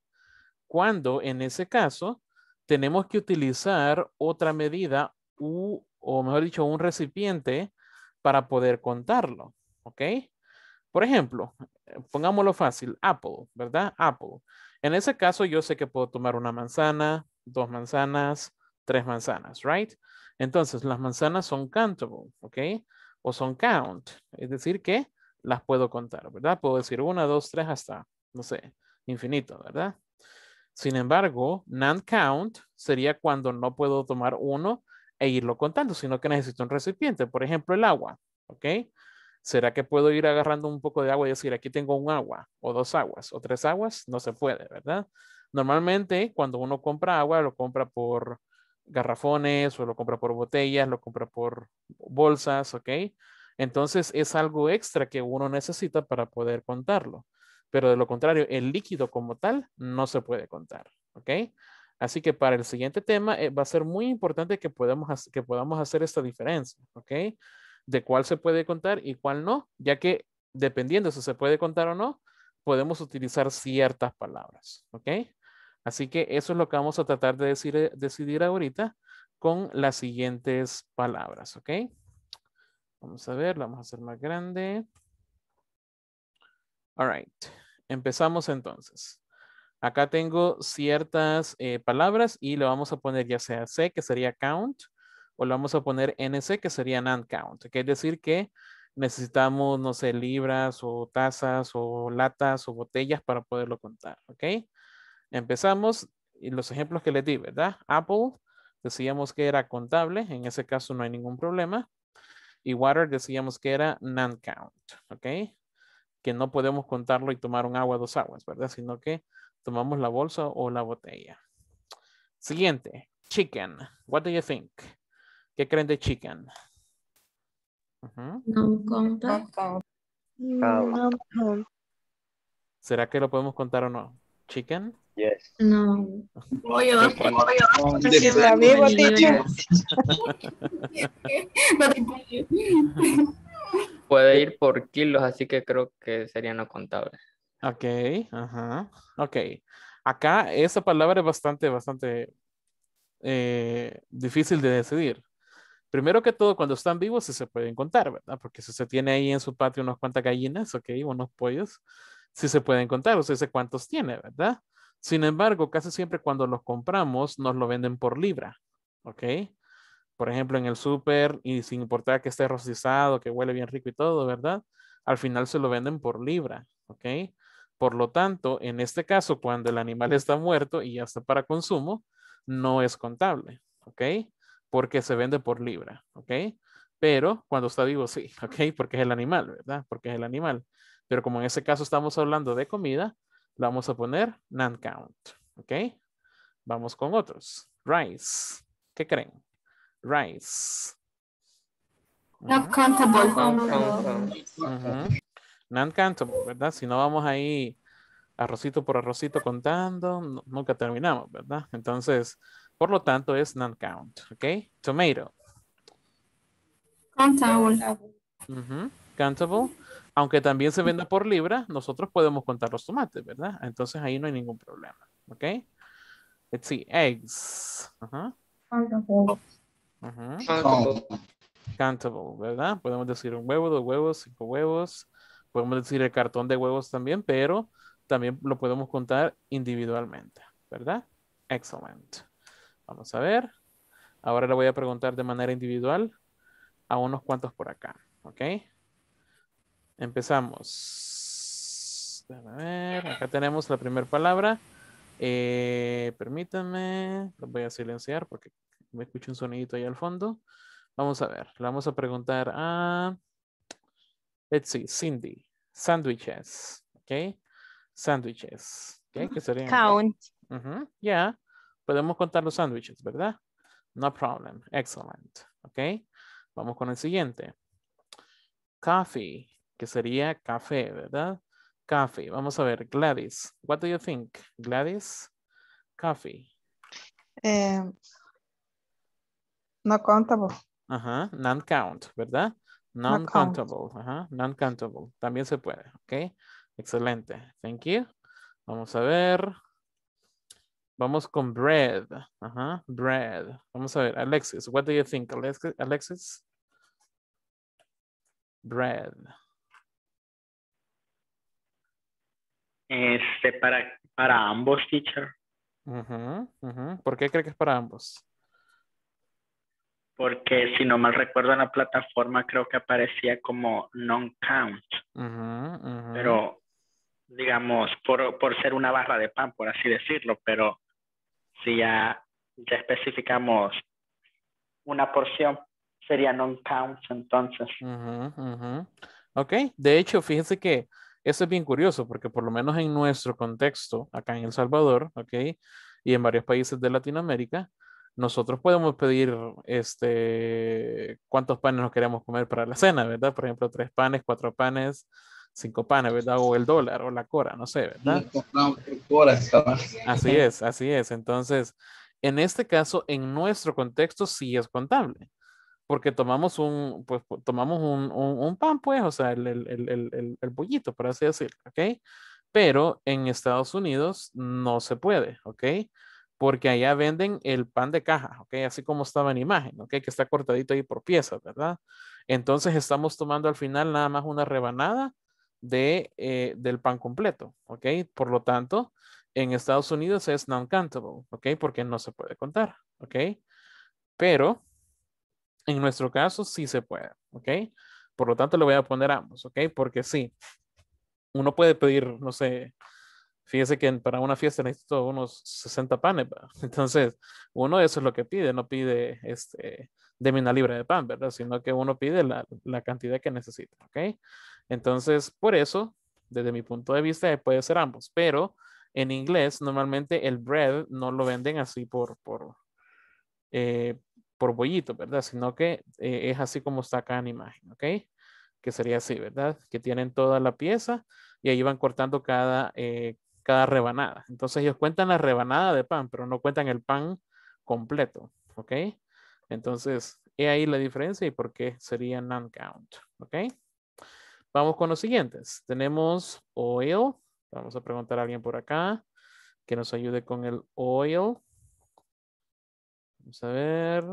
cuando en ese caso tenemos que utilizar otra medida o mejor dicho, un recipiente para poder contarlo, ¿ok? Por ejemplo, pongámoslo fácil, Apple, ¿verdad? Apple. En ese caso yo sé que puedo tomar una manzana, dos manzanas, tres manzanas, right? Entonces, las manzanas son countable, ¿ok? O son count, es decir, que las puedo contar, ¿verdad? Puedo decir una, dos, tres, hasta, no sé, infinito, ¿verdad? Sin embargo, non-count sería cuando no puedo tomar uno e irlo contando, sino que necesito un recipiente, por ejemplo, el agua, ¿ok? ¿Será que puedo ir agarrando un poco de agua y decir, aquí tengo un agua, o dos aguas, o tres aguas? No se puede, ¿verdad? Normalmente, cuando uno compra agua, lo compra por garrafones o lo compra por botellas, lo compra por bolsas, ¿ok? Entonces es algo extra que uno necesita para poder contarlo. Pero de lo contrario, el líquido como tal no se puede contar, ¿ok? Así que para el siguiente tema eh, va a ser muy importante que podamos, que podamos hacer esta diferencia, ¿ok? De cuál se puede contar y cuál no, ya que dependiendo si se puede contar o no, podemos utilizar ciertas palabras, ¿ok? Así que eso es lo que vamos a tratar de decir, eh, decidir ahorita con las siguientes palabras, ¿ok? Vamos a ver, la vamos a hacer más grande. All right, empezamos entonces. Acá tengo ciertas eh, palabras y le vamos a poner ya sea C, que sería count, o le vamos a poner NC, que sería non-count. Que es decir que necesitamos, no sé, libras o tazas o latas o botellas para poderlo contar, ¿ok? Empezamos y los ejemplos que les di, ¿verdad? Apple, decíamos que era contable, en ese caso no hay ningún problema. Y water decíamos que era non-count, ¿ok? Que no podemos contarlo y tomar un agua, dos aguas, ¿verdad? Sino que tomamos la bolsa o la botella. Siguiente, chicken. What do you think? ¿Qué creen de chicken? ¿Será que lo podemos contar o no? Chicken. No. Puede ir por kilos, así que creo que sería no contable Ok, ajá. Ok. Acá esa palabra es bastante, bastante eh, difícil de decidir. Primero que todo, cuando están vivos sí se pueden contar, ¿verdad? Porque si se tiene ahí en su patio unas cuantas gallinas, ok, unos pollos, sí se pueden contar. O o dice cuántos tiene, ¿verdad? Sin embargo, casi siempre cuando los compramos nos lo venden por libra, ¿ok? Por ejemplo, en el súper y sin importar que esté rocizado, que huele bien rico y todo, ¿verdad? Al final se lo venden por libra, ¿ok? Por lo tanto, en este caso, cuando el animal está muerto y ya está para consumo, no es contable, ¿ok? Porque se vende por libra, ¿ok? Pero cuando está vivo, sí, ¿ok? Porque es el animal, ¿verdad? Porque es el animal. Pero como en ese caso estamos hablando de comida, vamos a poner non count. ¿Ok? Vamos con otros. Rice. ¿Qué creen? Rice. non countable. Non countable, ¿verdad? Si no vamos ahí arrocito por arrocito contando, nunca terminamos, ¿verdad? Entonces, por lo tanto, es non count. ¿Ok? Tomato. Countable. Countable aunque también se venda por libra, nosotros podemos contar los tomates, ¿verdad? Entonces ahí no hay ningún problema, ¿ok? Let's see, eggs. Ajá. Countable. Countable. ¿verdad? Podemos decir un huevo, dos huevos, cinco huevos. Podemos decir el cartón de huevos también, pero también lo podemos contar individualmente, ¿verdad? Excellent. Vamos a ver. Ahora le voy a preguntar de manera individual a unos cuantos por acá, ¿ok? Empezamos. A ver, acá tenemos la primera palabra. Eh, permítanme, lo voy a silenciar porque me escucho un sonidito ahí al fondo. Vamos a ver, le vamos a preguntar a, let's see, Cindy, sandwiches, ¿ok? Sandwiches, ¿ok? Mm, que serían... Count. ya, podemos contar los sándwiches, ¿verdad? No problem, excellent, ¿ok? Vamos con el siguiente. Coffee, que sería café, ¿verdad? Café. Vamos a ver, Gladys. What do you think, Gladys? Coffee. Eh, no countable. Ajá, non-count, ¿verdad? Non-countable, non-countable. También se puede, ¿ok? Excelente, thank you. Vamos a ver. Vamos con bread, ajá, bread. Vamos a ver, Alexis, what do you think, Alexis? Bread. Este, para, para ambos, teacher. ¿Por qué cree que es para ambos? Porque si no mal recuerdo en la plataforma creo que aparecía como non-count. pero, digamos, por, ser una barra de pan, por así decirlo, pero si ya, especificamos una porción, sería non-count entonces. Ok, de hecho, fíjense que eso es bien curioso porque por lo menos en nuestro contexto, acá en El Salvador, ¿ok? Y en varios países de Latinoamérica, nosotros podemos pedir este, cuántos panes nos queremos comer para la cena, ¿verdad? Por ejemplo, tres panes, cuatro panes, cinco panes, ¿verdad? O el dólar o la cora, no sé, ¿verdad? Así es, así es. Entonces, en este caso, en nuestro contexto sí es contable porque tomamos un, pues, tomamos un, un, pan, pues, o sea, el, el, el, el pollito, por así decirlo, ¿ok? Pero en Estados Unidos no se puede, ¿ok? Porque allá venden el pan de caja, ¿ok? Así como estaba en imagen, ¿ok? Que está cortadito ahí por piezas, ¿verdad? Entonces estamos tomando al final nada más una rebanada de, eh, del pan completo, ¿ok? Por lo tanto, en Estados Unidos es non-countable, ¿ok? Porque no se puede contar, ¿ok? Pero en nuestro caso, sí se puede, ¿ok? Por lo tanto, le voy a poner ambos, ¿ok? Porque sí, uno puede pedir, no sé, fíjese que para una fiesta necesito unos 60 panes, ¿verdad? Entonces, uno eso es lo que pide, no pide este, de una libra de pan, ¿verdad? Sino que uno pide la, cantidad que necesita, ¿ok? Entonces, por eso, desde mi punto de vista, puede ser ambos, pero en inglés normalmente el bread no lo venden así por, por, eh, por bollito, ¿verdad? Sino que eh, es así como está acá en imagen, ¿ok? Que sería así, ¿verdad? Que tienen toda la pieza y ahí van cortando cada, eh, cada rebanada. Entonces ellos cuentan la rebanada de pan, pero no cuentan el pan completo, ¿ok? Entonces, es ahí la diferencia y por qué sería non-count, ¿ok? Vamos con los siguientes. Tenemos oil. Vamos a preguntar a alguien por acá que nos ayude con el oil. Vamos a ver.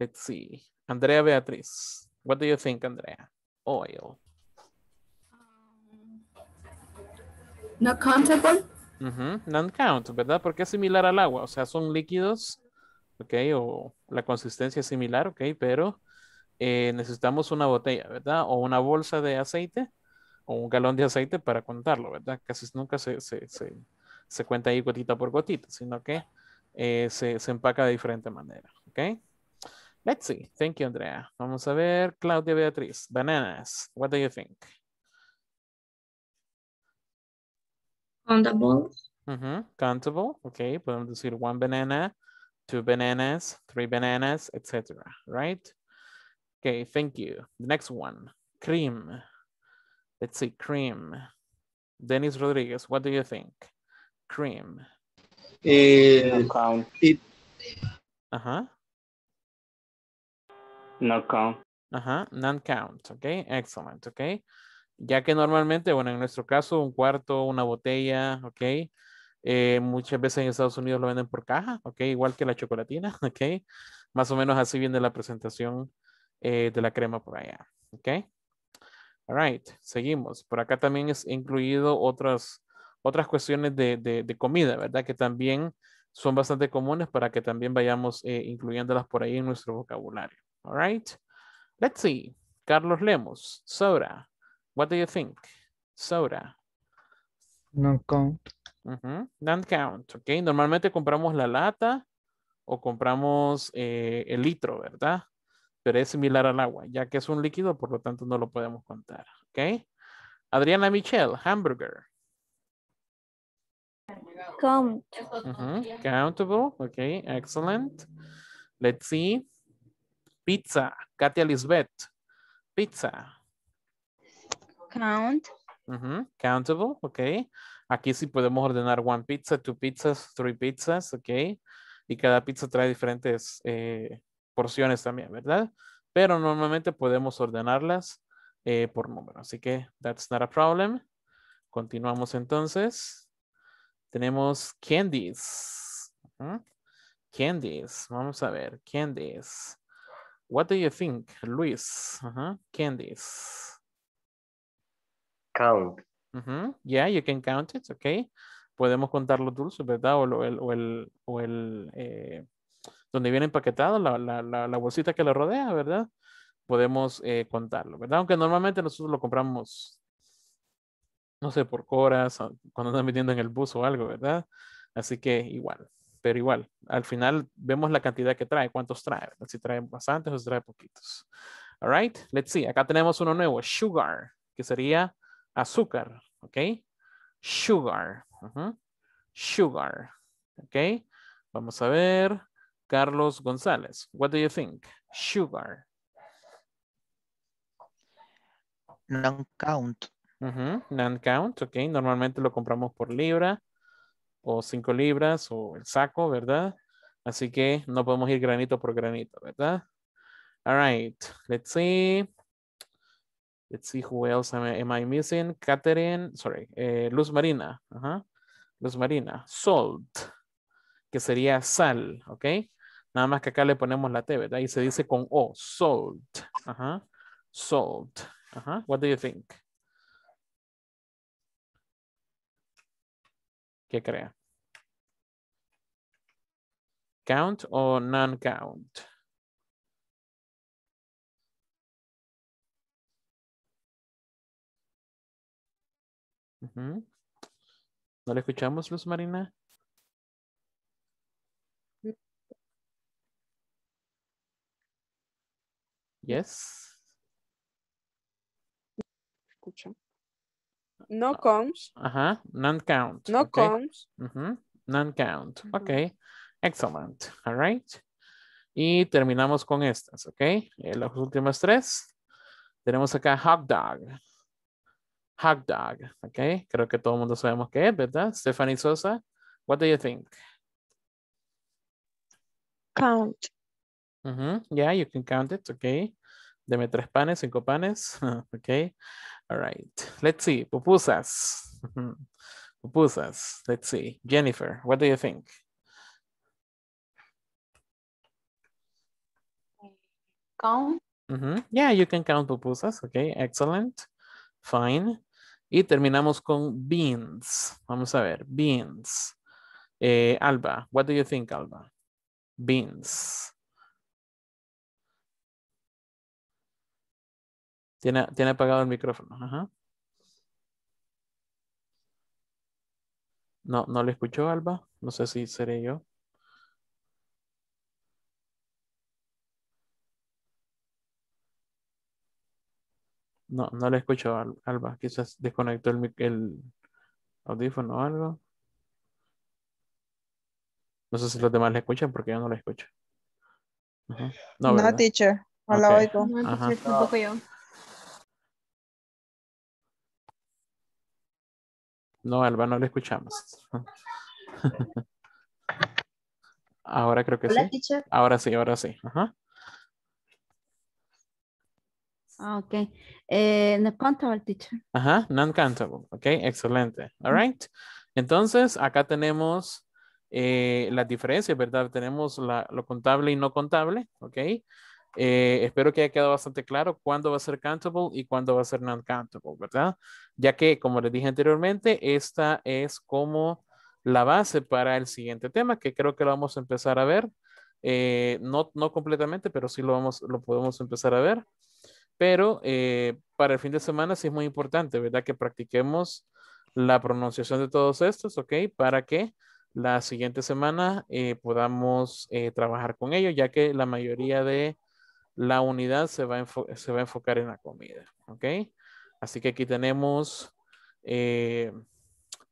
Let's see. Andrea Beatriz. What do you think, Andrea? Oil. Um, no countable. Uh Non-count, ¿verdad? Porque es similar al agua. O sea, son líquidos, ¿ok? O la consistencia es similar, ¿ok? Pero eh, necesitamos una botella, ¿verdad? O una bolsa de aceite o un galón de aceite para contarlo, ¿verdad? Casi nunca se, cuenta ahí gotita por gotita, sino que eh, se, empaca de diferente manera, ¿ok? Let's see. Thank you, Andrea. Vamos a ver, Claudia Beatriz. Bananas. What do you think? Countable. Mm -hmm. Countable. Okay. Podemos decir one banana, two bananas, three bananas, etc. Right? Okay. Thank you. The next one. Cream. Let's see. Cream. Dennis Rodriguez. What do you think? Cream. Uh, it. Uh huh. No count. Ajá, None count, ok, excellent, ok. Ya que normalmente, bueno, en nuestro caso, un cuarto, una botella, ok. Eh, muchas veces en Estados Unidos lo venden por caja, ok, igual que la chocolatina, ok. Más o menos así viene la presentación eh, de la crema por allá, ok. All right, seguimos. Por acá también es incluido otras, otras cuestiones de, comida, ¿verdad? Que también son bastante comunes para que también vayamos eh, incluyéndolas por ahí en nuestro vocabulario. All right. Let's see. Carlos Lemos, soda. What do you think? Soda. No count No count Okay. Normalmente compramos la lata o compramos eh, el litro, ¿verdad? Pero es similar al agua, ya que es un líquido, por lo tanto no lo podemos contar. Ok. Adriana Michelle, hamburger. Count. Countable. Ok. Excellent. Let's see. Pizza. Katia Lisbeth. Pizza. Count. Countable, ok. Aquí sí podemos ordenar one pizza, two pizzas, three pizzas, ok. Y cada pizza trae diferentes eh, porciones también, ¿verdad? Pero normalmente podemos ordenarlas eh, por número. Así que that's not a problem. Continuamos entonces. Tenemos candies. Candies. Vamos a ver. Candies. What do you think, Luis? Candies. Count. Yeah, you can count it, okay. Podemos contar los dulces, ¿verdad? O, el, o el, o el eh, donde viene empaquetado, la, la, la, bolsita que lo rodea, ¿verdad? Podemos eh, contarlo, ¿verdad? Aunque normalmente nosotros lo compramos, no sé, por horas, cuando andan metiendo en el bus o algo, ¿verdad? Así que igual pero igual, al final vemos la cantidad que trae, cuántos trae, si trae bastantes o trae poquitos. All right, let's see. Acá tenemos uno nuevo, sugar, que sería azúcar, ¿ok? Sugar, sugar, ¿ok? Vamos a ver, Carlos González, what do you think? Sugar. Non-count. Non-count, ok. Normalmente lo compramos por libra o cinco libras o el saco, ¿verdad? Así que no podemos ir granito por granito, ¿verdad? All right, let's see. Let's see who else am I, missing. Catherine, sorry, eh, Luz Marina. Luz Marina, salt, que sería sal, ¿ok? Nada más que acá le ponemos la T, ¿verdad? Y se dice con O, salt. Ajá. Salt. Ajá. What do you think? ¿Qué crea? count or non-count? Uh -huh. ¿No le escuchamos, Luz Marina? Yes. Escucha. No ah, comes. Ajá, uh -huh. non-count. No okay. comes. Uh -huh. Non-count, okay. Excellent. All Y terminamos con estas, ¿ok? Eh, las últimas tres. Tenemos acá hot dog. Hot dog, ¿ok? Creo que todo el mundo sabemos qué es, ¿verdad? Stephanie Sosa, what do you think? Count. Yeah, you can count it, ¿ok? Deme tres panes, cinco panes, ¿ok? All right. Let's see, pupusas. Pupusas, let's see. Jennifer, what do you think? count? Yeah, you can count pupusas. Okay, excellent. Fine. Y terminamos con beans. Vamos a ver, beans. Eh, Alba, what do you think, Alba? Beans. Tiene, tiene apagado el micrófono. Ajá. No, no le escuchó, Alba. No sé si seré yo. No, no le escucho, Alba. Quizás desconectó el, el audífono o algo. No sé si los demás le escuchan porque yo no la escucho. No, no teacher. Hola oigo. No, Alba, no le escuchamos. ahora creo que sí. Ahora sí, ahora sí. Ajá. Ah, ok. Eh, no countable, teacher. Ajá, non countable. Ok, excelente. All right. Entonces, acá tenemos eh, las diferencias, ¿verdad? Tenemos la, lo contable y no contable, ¿ok? Eh, espero que haya quedado bastante claro cuándo va a ser countable y cuándo va a ser non-countable, ¿verdad? Ya que, como les dije anteriormente, esta es como la base para el siguiente tema, que creo que lo vamos a empezar a ver. Eh, no, no completamente, pero sí lo, vamos, lo podemos empezar a ver. Pero eh, para el fin de semana sí es muy importante, ¿verdad? Que practiquemos la pronunciación de todos estos, ¿ok? Para que la siguiente semana eh, podamos eh, trabajar con ellos, ya que la mayoría de la unidad se va, a enfocar en la comida, ¿ok? Así que aquí tenemos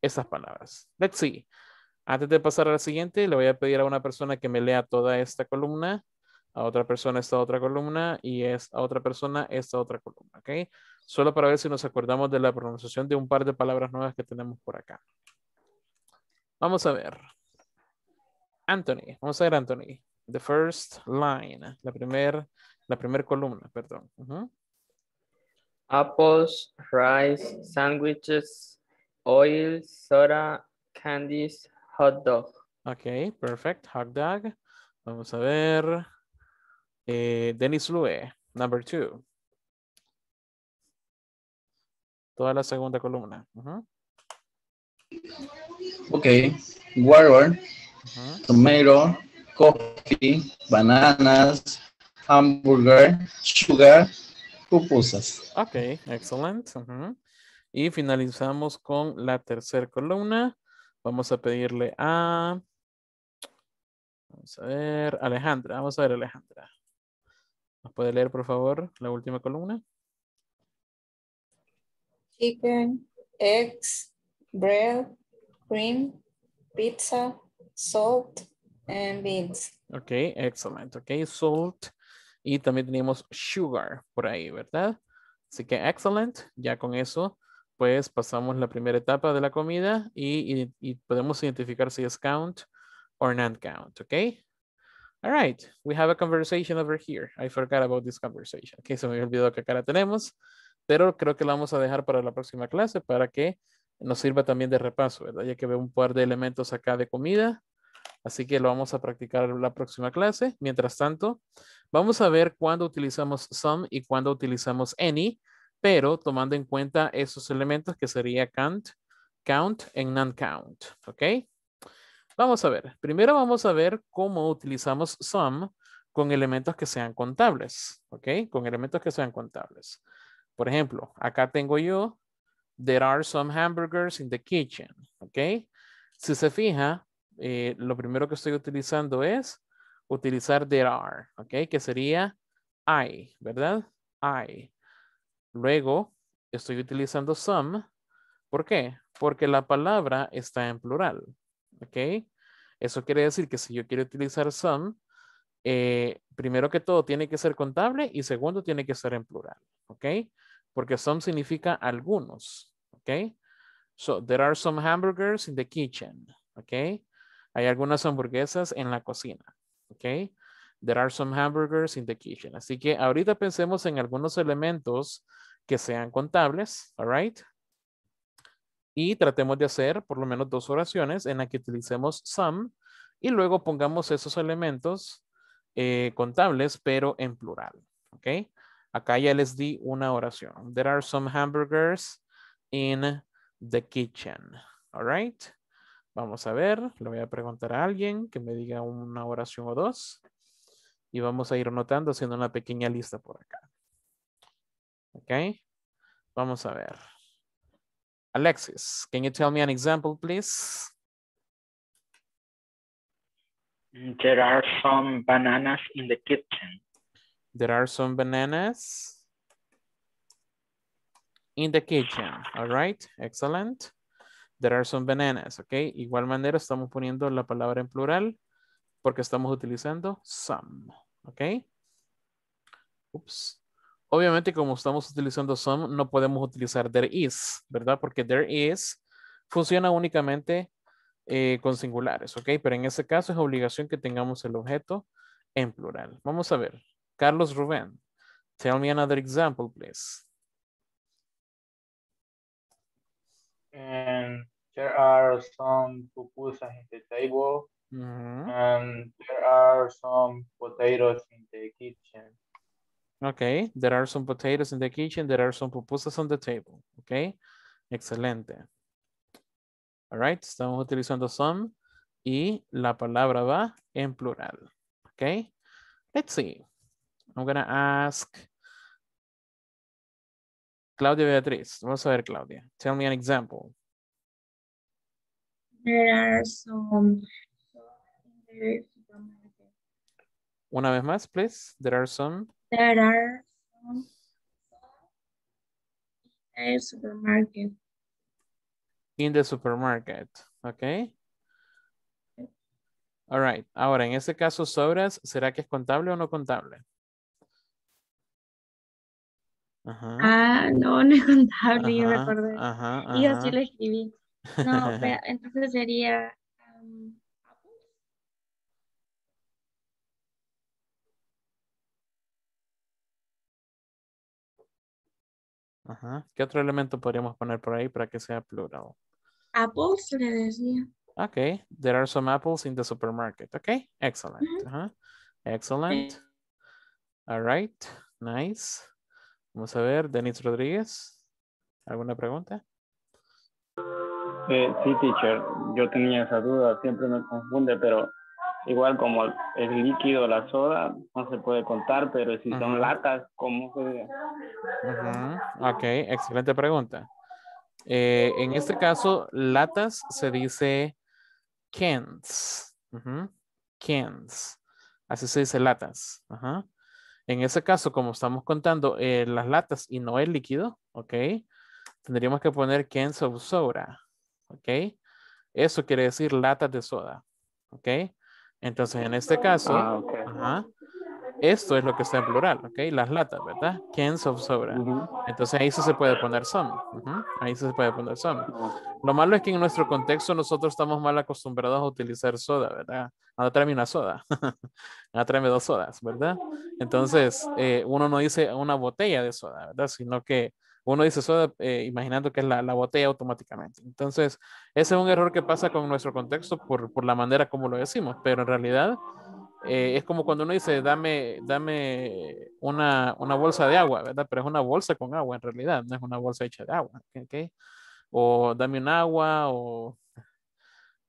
estas palabras. Let's see. Antes de pasar a la siguiente, le voy a pedir a una persona que me lea toda esta columna a otra persona esta otra columna y es a otra persona esta otra columna, okay, Solo para ver si nos acordamos de la pronunciación de un par de palabras nuevas que tenemos por acá. Vamos a ver. Anthony, vamos a ver Anthony. The first line, la primera la primer columna, perdón. Apples, rice, sandwiches, oil, soda, candies, hot dog. Ok, perfect, hot dog. Vamos a ver. Eh, Denis Lue, number two. Toda la segunda columna. Ok. Water, coffee, bananas, hamburger, sugar, pupusas. Ok, excelente. Y finalizamos con la tercera columna. Vamos a pedirle a... Vamos a ver, Alejandra. Vamos a ver, Alejandra puede leer, por favor, la última columna? Chicken, eggs, bread, cream, pizza, salt, and beans. Ok, excelente. Ok, salt. Y también tenemos sugar por ahí, ¿verdad? Así que excellent. Ya con eso, pues pasamos la primera etapa de la comida y, podemos identificar si es count or non count, ¿ok? All right, we have a conversation over here. I forgot about this conversation. Okay, se me olvidó que acá la tenemos, pero creo que la vamos a dejar para la próxima clase para que nos sirva también de repaso, ¿verdad? Ya que veo un par de elementos acá de comida. Así que lo vamos a practicar la próxima clase. Mientras tanto, vamos a ver cuándo utilizamos some y cuándo utilizamos any, pero tomando en cuenta esos elementos que sería count, count and non-count, ¿ok? Vamos a ver, primero vamos a ver cómo utilizamos some con elementos que sean contables, ¿ok? Con elementos que sean contables. Por ejemplo, acá tengo yo, there are some hamburgers in the kitchen, ¿ok? Si se fija, eh, lo primero que estoy utilizando es utilizar there are, ¿ok? Que sería I, ¿verdad? I. Luego, estoy utilizando some. ¿Por qué? Porque la palabra está en plural, ¿ok? Eso quiere decir que si yo quiero utilizar some, eh, primero que todo tiene que ser contable y segundo tiene que ser en plural, ¿ok? Porque some significa algunos, ¿ok? So, there are some hamburgers in the kitchen, ¿ok? Hay algunas hamburguesas en la cocina, ¿ok? There are some hamburgers in the kitchen. Así que ahorita pensemos en algunos elementos que sean contables, all y tratemos de hacer por lo menos dos oraciones en la que utilicemos some y luego pongamos esos elementos eh, contables, pero en plural. ¿Ok? Acá ya les di una oración. There are some hamburgers in the kitchen. All right. Vamos a ver, le voy a preguntar a alguien que me diga una oración o dos. Y vamos a ir anotando haciendo una pequeña lista por acá. Ok. Vamos a ver. Alexis, can you tell me an example, please? There are some bananas in the kitchen. There are some bananas in the kitchen. All right, excellent. There are some bananas, Okay. Igual manera estamos poniendo la palabra en plural porque estamos utilizando some, Okay. Oops obviamente como estamos utilizando some, no podemos utilizar there is, ¿verdad? Porque there is funciona únicamente eh, con singulares, ¿ok? Pero en ese caso es obligación que tengamos el objeto en plural. Vamos a ver. Carlos Rubén, tell me another example, please. And there are some pupusas in the table. Mm-hmm. And there are some potatoes in the kitchen. Okay, there are some potatoes in the kitchen. There are some pupusas on the table. Okay, excelente. All right, estamos utilizando some y la palabra va en plural. Okay, let's see. I'm gonna ask Claudia Beatriz. Vamos a ver, Claudia. Tell me an example. There are some Una vez más, please. There are some There are some in the supermarket. In the supermarket, All right. Ahora, en ese caso, sobras, ¿será que es contable o no contable? Ajá. Ah, no, no es contable, ajá, yo me Ajá, y así lo escribí. No, pero entonces sería ¿Qué otro elemento podríamos poner por ahí para que sea plural? Apples, le decía. Ok, there are some apples in the supermarket. Ok, excellent. Excellent. All right, nice. Vamos a ver, Denis Rodríguez, ¿alguna pregunta? Eh, sí, teacher, yo tenía esa duda, siempre me confunde, pero igual como el, líquido, la soda, no se puede contar, pero si son latas, ¿cómo se...? Uh Ok, excelente pregunta. Eh, en este caso, latas se dice cans. Cans. Así se dice latas. En ese caso, como estamos contando eh, las latas y no el líquido, ¿ok? Tendríamos que poner cans of soda, ¿ok? Eso quiere decir latas de soda, ¿ok? Entonces, en este caso, ah, esto es lo que está en plural, ¿ok? Las latas, ¿verdad? Cans of sobra. Entonces ahí se puede poner some. Ahí se puede poner some. Lo malo es que en nuestro contexto nosotros estamos mal acostumbrados a utilizar soda, ¿verdad? Ahora tráeme una soda. Ahora tráeme dos sodas, ¿verdad? Entonces eh, uno no dice una botella de soda, ¿verdad? Sino que uno dice eso eh, imaginando que es la, la, botella automáticamente. Entonces, ese es un error que pasa con nuestro contexto por, por la manera como lo decimos, pero en realidad eh, es como cuando uno dice, dame, dame una, una, bolsa de agua, ¿verdad? Pero es una bolsa con agua en realidad, no es una bolsa hecha de agua, ¿ok? O dame un agua, o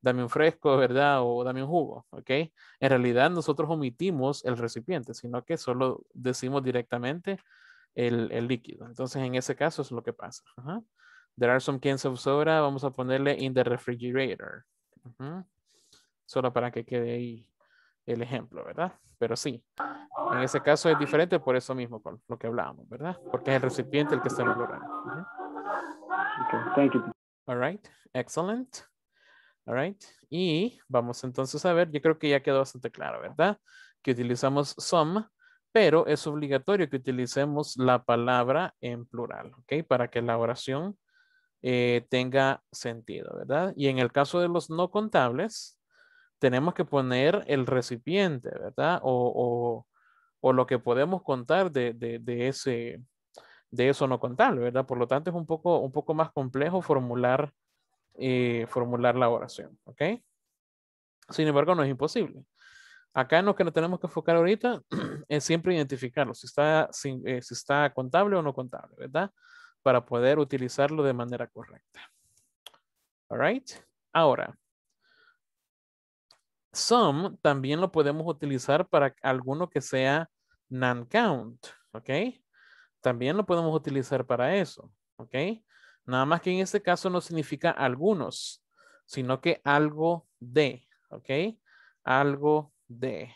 dame un fresco, ¿verdad? O dame un jugo, ¿ok? En realidad nosotros omitimos el recipiente, sino que solo decimos directamente, el, el, líquido. Entonces, en ese caso es lo que pasa. There are some cans of soda. Vamos a ponerle in the refrigerator. Solo para que quede ahí el ejemplo, ¿verdad? Pero sí, en ese caso es diferente por eso mismo, con lo que hablábamos, ¿verdad? Porque es el recipiente el que está valorando. thank you. All right, excellent. All right, y vamos entonces a ver, yo creo que ya quedó bastante claro, ¿verdad? Que utilizamos some pero es obligatorio que utilicemos la palabra en plural, ¿ok? Para que la oración eh, tenga sentido, ¿verdad? Y en el caso de los no contables, tenemos que poner el recipiente, ¿verdad? O, lo que podemos contar de, ese, de eso no contable, ¿verdad? Por lo tanto, es un poco, un poco más complejo formular, eh, formular la oración, ¿ok? Sin embargo, no es imposible. Acá en lo que nos tenemos que enfocar ahorita es siempre identificarlo, si está, eh, si, está contable o no contable, ¿verdad? Para poder utilizarlo de manera correcta. All right. Ahora, some también lo podemos utilizar para alguno que sea non-count, ¿ok? También lo podemos utilizar para eso, ¿ok? Nada más que en este caso no significa algunos, sino que algo de, ¿ok? Algo de de.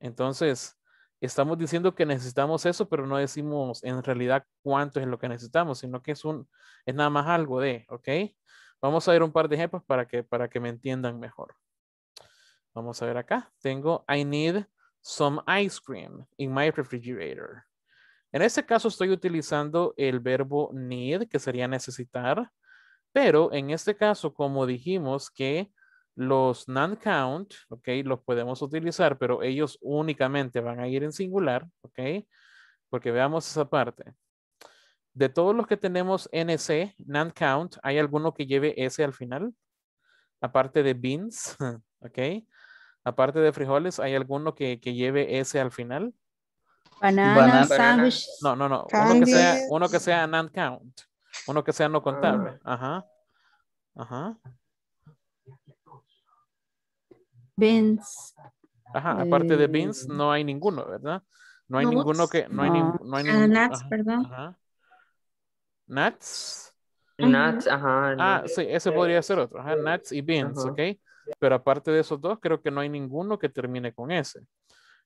Entonces, estamos diciendo que necesitamos eso, pero no decimos en realidad cuánto es lo que necesitamos, sino que es un, es nada más algo de, ¿ok? Vamos a ver un par de ejemplos para que, para que me entiendan mejor. Vamos a ver acá. Tengo, I need some ice cream in my refrigerator. En este caso estoy utilizando el verbo need, que sería necesitar, pero en este caso, como dijimos que los non-count, ok, los podemos utilizar, pero ellos únicamente van a ir en singular, ok, porque veamos esa parte. De todos los que tenemos NC, non-count, ¿hay alguno que lleve S al final? Aparte de beans, ok. Aparte de frijoles, ¿hay alguno que, lleve S al final? Banana, No, no, no. Uno que, sea, uno que sea non-count. Uno que sea no contable. Ah. Ajá. Ajá. Bins. Ajá, aparte de bins eh, no hay ninguno, ¿verdad? No hay ninguno que, no, hay, ah, ajá, perdón. ajá. Ah, sí, ese podría ser otro. Ajá, y Beans, ¿ok? Pero aparte de esos dos, creo que no hay ninguno que termine con S.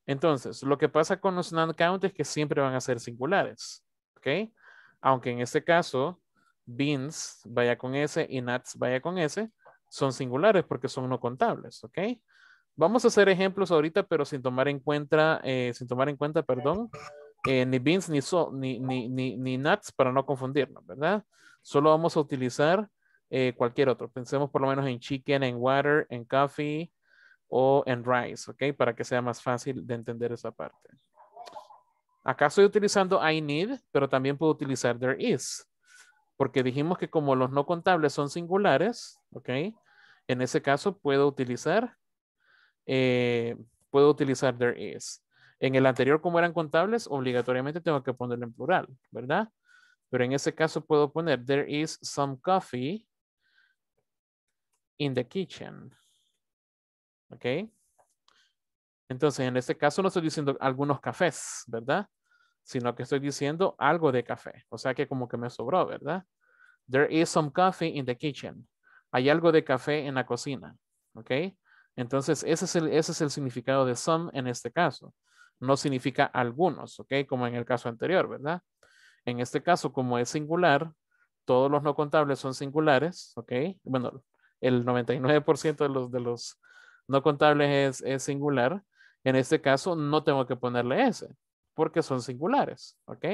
Entonces, lo que pasa con los non-count es que siempre van a ser singulares, ¿ok? Aunque en este caso, Beans vaya con S y nuts vaya con S, son singulares porque son no contables, ¿ok? vamos a hacer ejemplos ahorita, pero sin tomar en cuenta, eh, sin tomar en cuenta, perdón, eh, ni beans ni, so, ni, ni, ni, nuts para no confundirnos, ¿verdad? Solo vamos a utilizar eh, cualquier otro. Pensemos por lo menos en chicken, en water, en coffee o en rice, ¿ok? Para que sea más fácil de entender esa parte. Acá estoy utilizando I need, pero también puedo utilizar there is. Porque dijimos que como los no contables son singulares, ¿ok? En ese caso puedo utilizar eh, puedo utilizar there is. En el anterior, como eran contables, obligatoriamente tengo que ponerlo en plural, ¿verdad? Pero en ese caso puedo poner there is some coffee in the kitchen. ¿Ok? Entonces, en este caso no estoy diciendo algunos cafés, ¿verdad? Sino que estoy diciendo algo de café. O sea que como que me sobró, ¿verdad? There is some coffee in the kitchen. Hay algo de café en la cocina. ¿Ok? Entonces, ese es el, ese es el significado de some en este caso. No significa algunos, ¿ok? Como en el caso anterior, ¿verdad? En este caso, como es singular, todos los no contables son singulares, ¿ok? Bueno, el 99% de los, de los no contables es, es, singular. En este caso, no tengo que ponerle S, porque son singulares, ¿ok?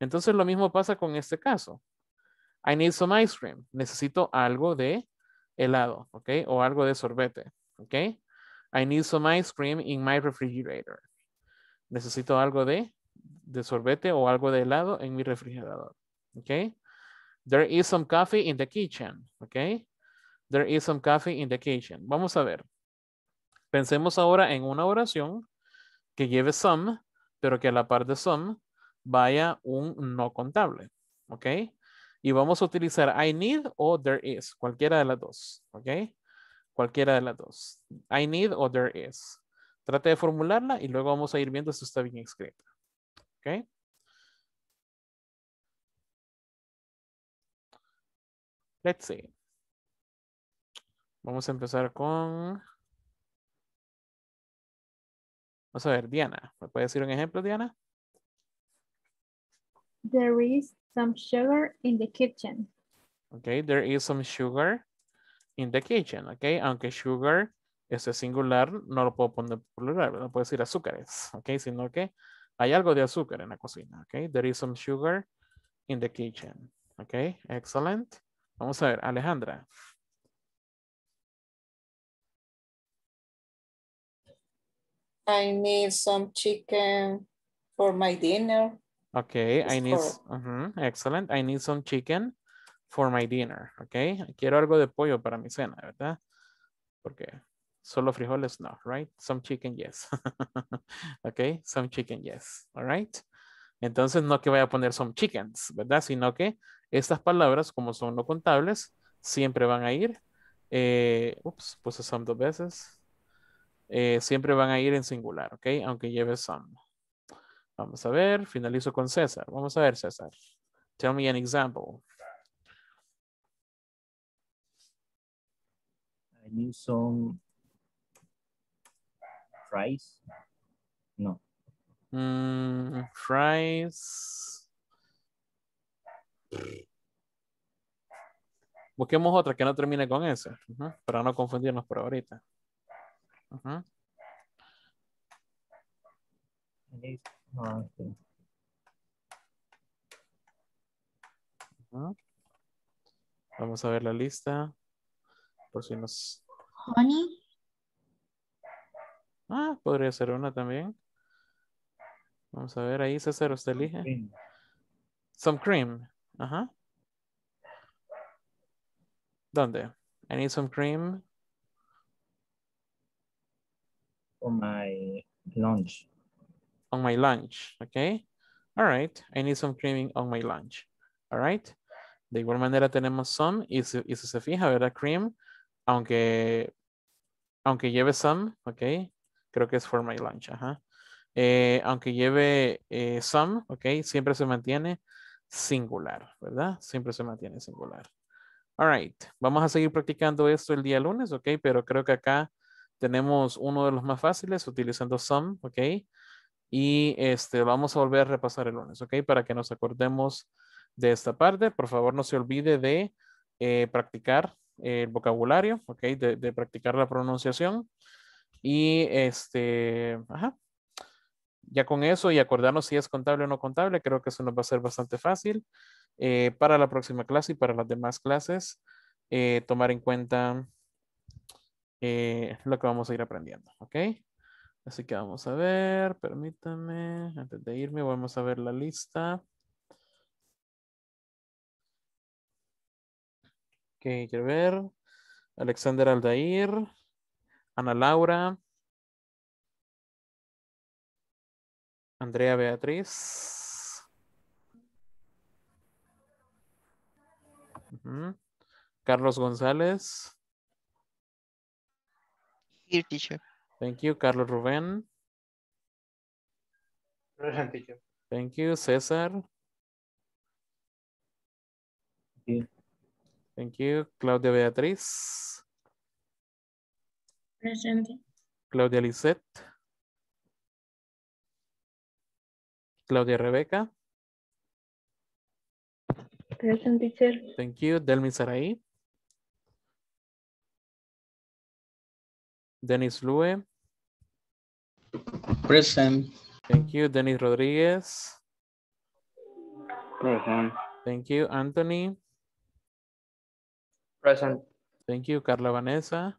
Entonces, lo mismo pasa con este caso. I need some ice cream. Necesito algo de helado, ¿ok? O algo de sorbete. Okay. I need some ice cream in my refrigerator. Necesito algo de, de sorbete o algo de helado en mi refrigerador. Okay. There is some coffee in the kitchen. Okay. There is some coffee in the kitchen. Vamos a ver. Pensemos ahora en una oración que lleve some, pero que a la par de some vaya un no contable. ¿Ok? Y vamos a utilizar I need o there is, cualquiera de las dos. ¿Ok? Cualquiera de las dos. I need or there is. Trate de formularla y luego vamos a ir viendo si está bien escrita. ¿Ok? Let's see. Vamos a empezar con... Vamos a ver, Diana. ¿Me puede decir un ejemplo, Diana? There is some sugar in the kitchen. Okay, there is some sugar in the kitchen, ¿ok? Aunque sugar es este, singular no lo puedo poner plural, no puedo decir azúcares, ¿ok? Sino que hay algo de azúcar en la cocina, ¿ok? There is some sugar in the kitchen, ¿ok? Excellent. Vamos a ver, Alejandra. I need some chicken for my dinner. Okay, I need, excellent. I need some chicken for my dinner, ¿ok? Quiero algo de pollo para mi cena, ¿verdad? Porque solo frijoles no, right? Some chicken, yes. ¿Ok? Some chicken, yes. All right? Entonces, no que vaya a poner some chickens, ¿verdad? Sino que estas palabras, como son no contables, siempre van a ir, eh, ups, puse some dos veces, eh, siempre van a ir en singular, ¿ok? Aunque lleve some. Vamos a ver, finalizo con César. Vamos a ver, César. Tell me an example. Son. fries? No. Mm, fries. Busquemos otra que no termine con eso. para no confundirnos por ahorita. Vamos a ver la lista, por si nos Honey. Ah, podría ser una también. Vamos a ver ahí, César, usted elige. Some cream. Ajá. ¿Dónde? I need some cream. On my lunch. On my lunch, okay. All right, I need some cream on my lunch. All right. De igual manera tenemos some y, y si se fija, ¿verdad? Cream aunque, aunque lleve some, ok, creo que es for my lunch, ajá. Eh, aunque lleve eh, some, ok, siempre se mantiene singular, ¿verdad? Siempre se mantiene singular. All right, vamos a seguir practicando esto el día lunes, ok, pero creo que acá tenemos uno de los más fáciles utilizando some, ok, y este, vamos a volver a repasar el lunes, ok, para que nos acordemos de esta parte. Por favor, no se olvide de eh, practicar el vocabulario, ¿ok? De, practicar la pronunciación. Y este, ajá. Ya con eso y acordarnos si es contable o no contable, creo que eso nos va a ser bastante fácil eh, para la próxima clase y para las demás clases, eh, tomar en cuenta eh, lo que vamos a ir aprendiendo, ¿ok? Así que vamos a ver, permítanme, antes de irme, vamos a ver la lista. que quiero ver. Alexander Aldair, Ana Laura, Andrea Beatriz. Uh Carlos González. Here, teacher. Thank you, Carlos Rubén. Present, teacher. Thank you, César. Thank you. Claudia Beatriz. Presente. Claudia Lisette. Claudia Rebeca. Present teacher. Thank you. Delmi Sarai. Denis Lue. Present. Thank you. Denis Rodriguez. Present. Thank you. Anthony. Present. Thank you, Carla Vanessa.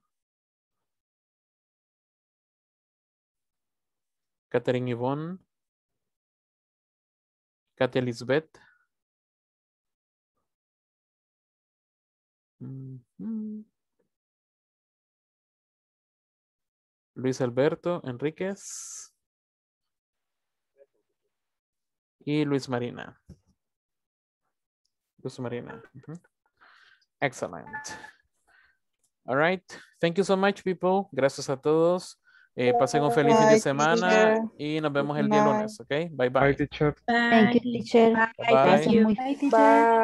Catherine Yvonne. Katia Elizabeth. Mm-hmm. Luis Alberto Enríquez. Y Luis Marina. Luis Marina. Excellent. All right. Thank you so much, people. Gracias a todos. Eh, pasen un feliz fin de semana y nos vemos el día lunes, Okay. Bye, bye. Bye, teacher. Bye, teacher. Bye. Bye.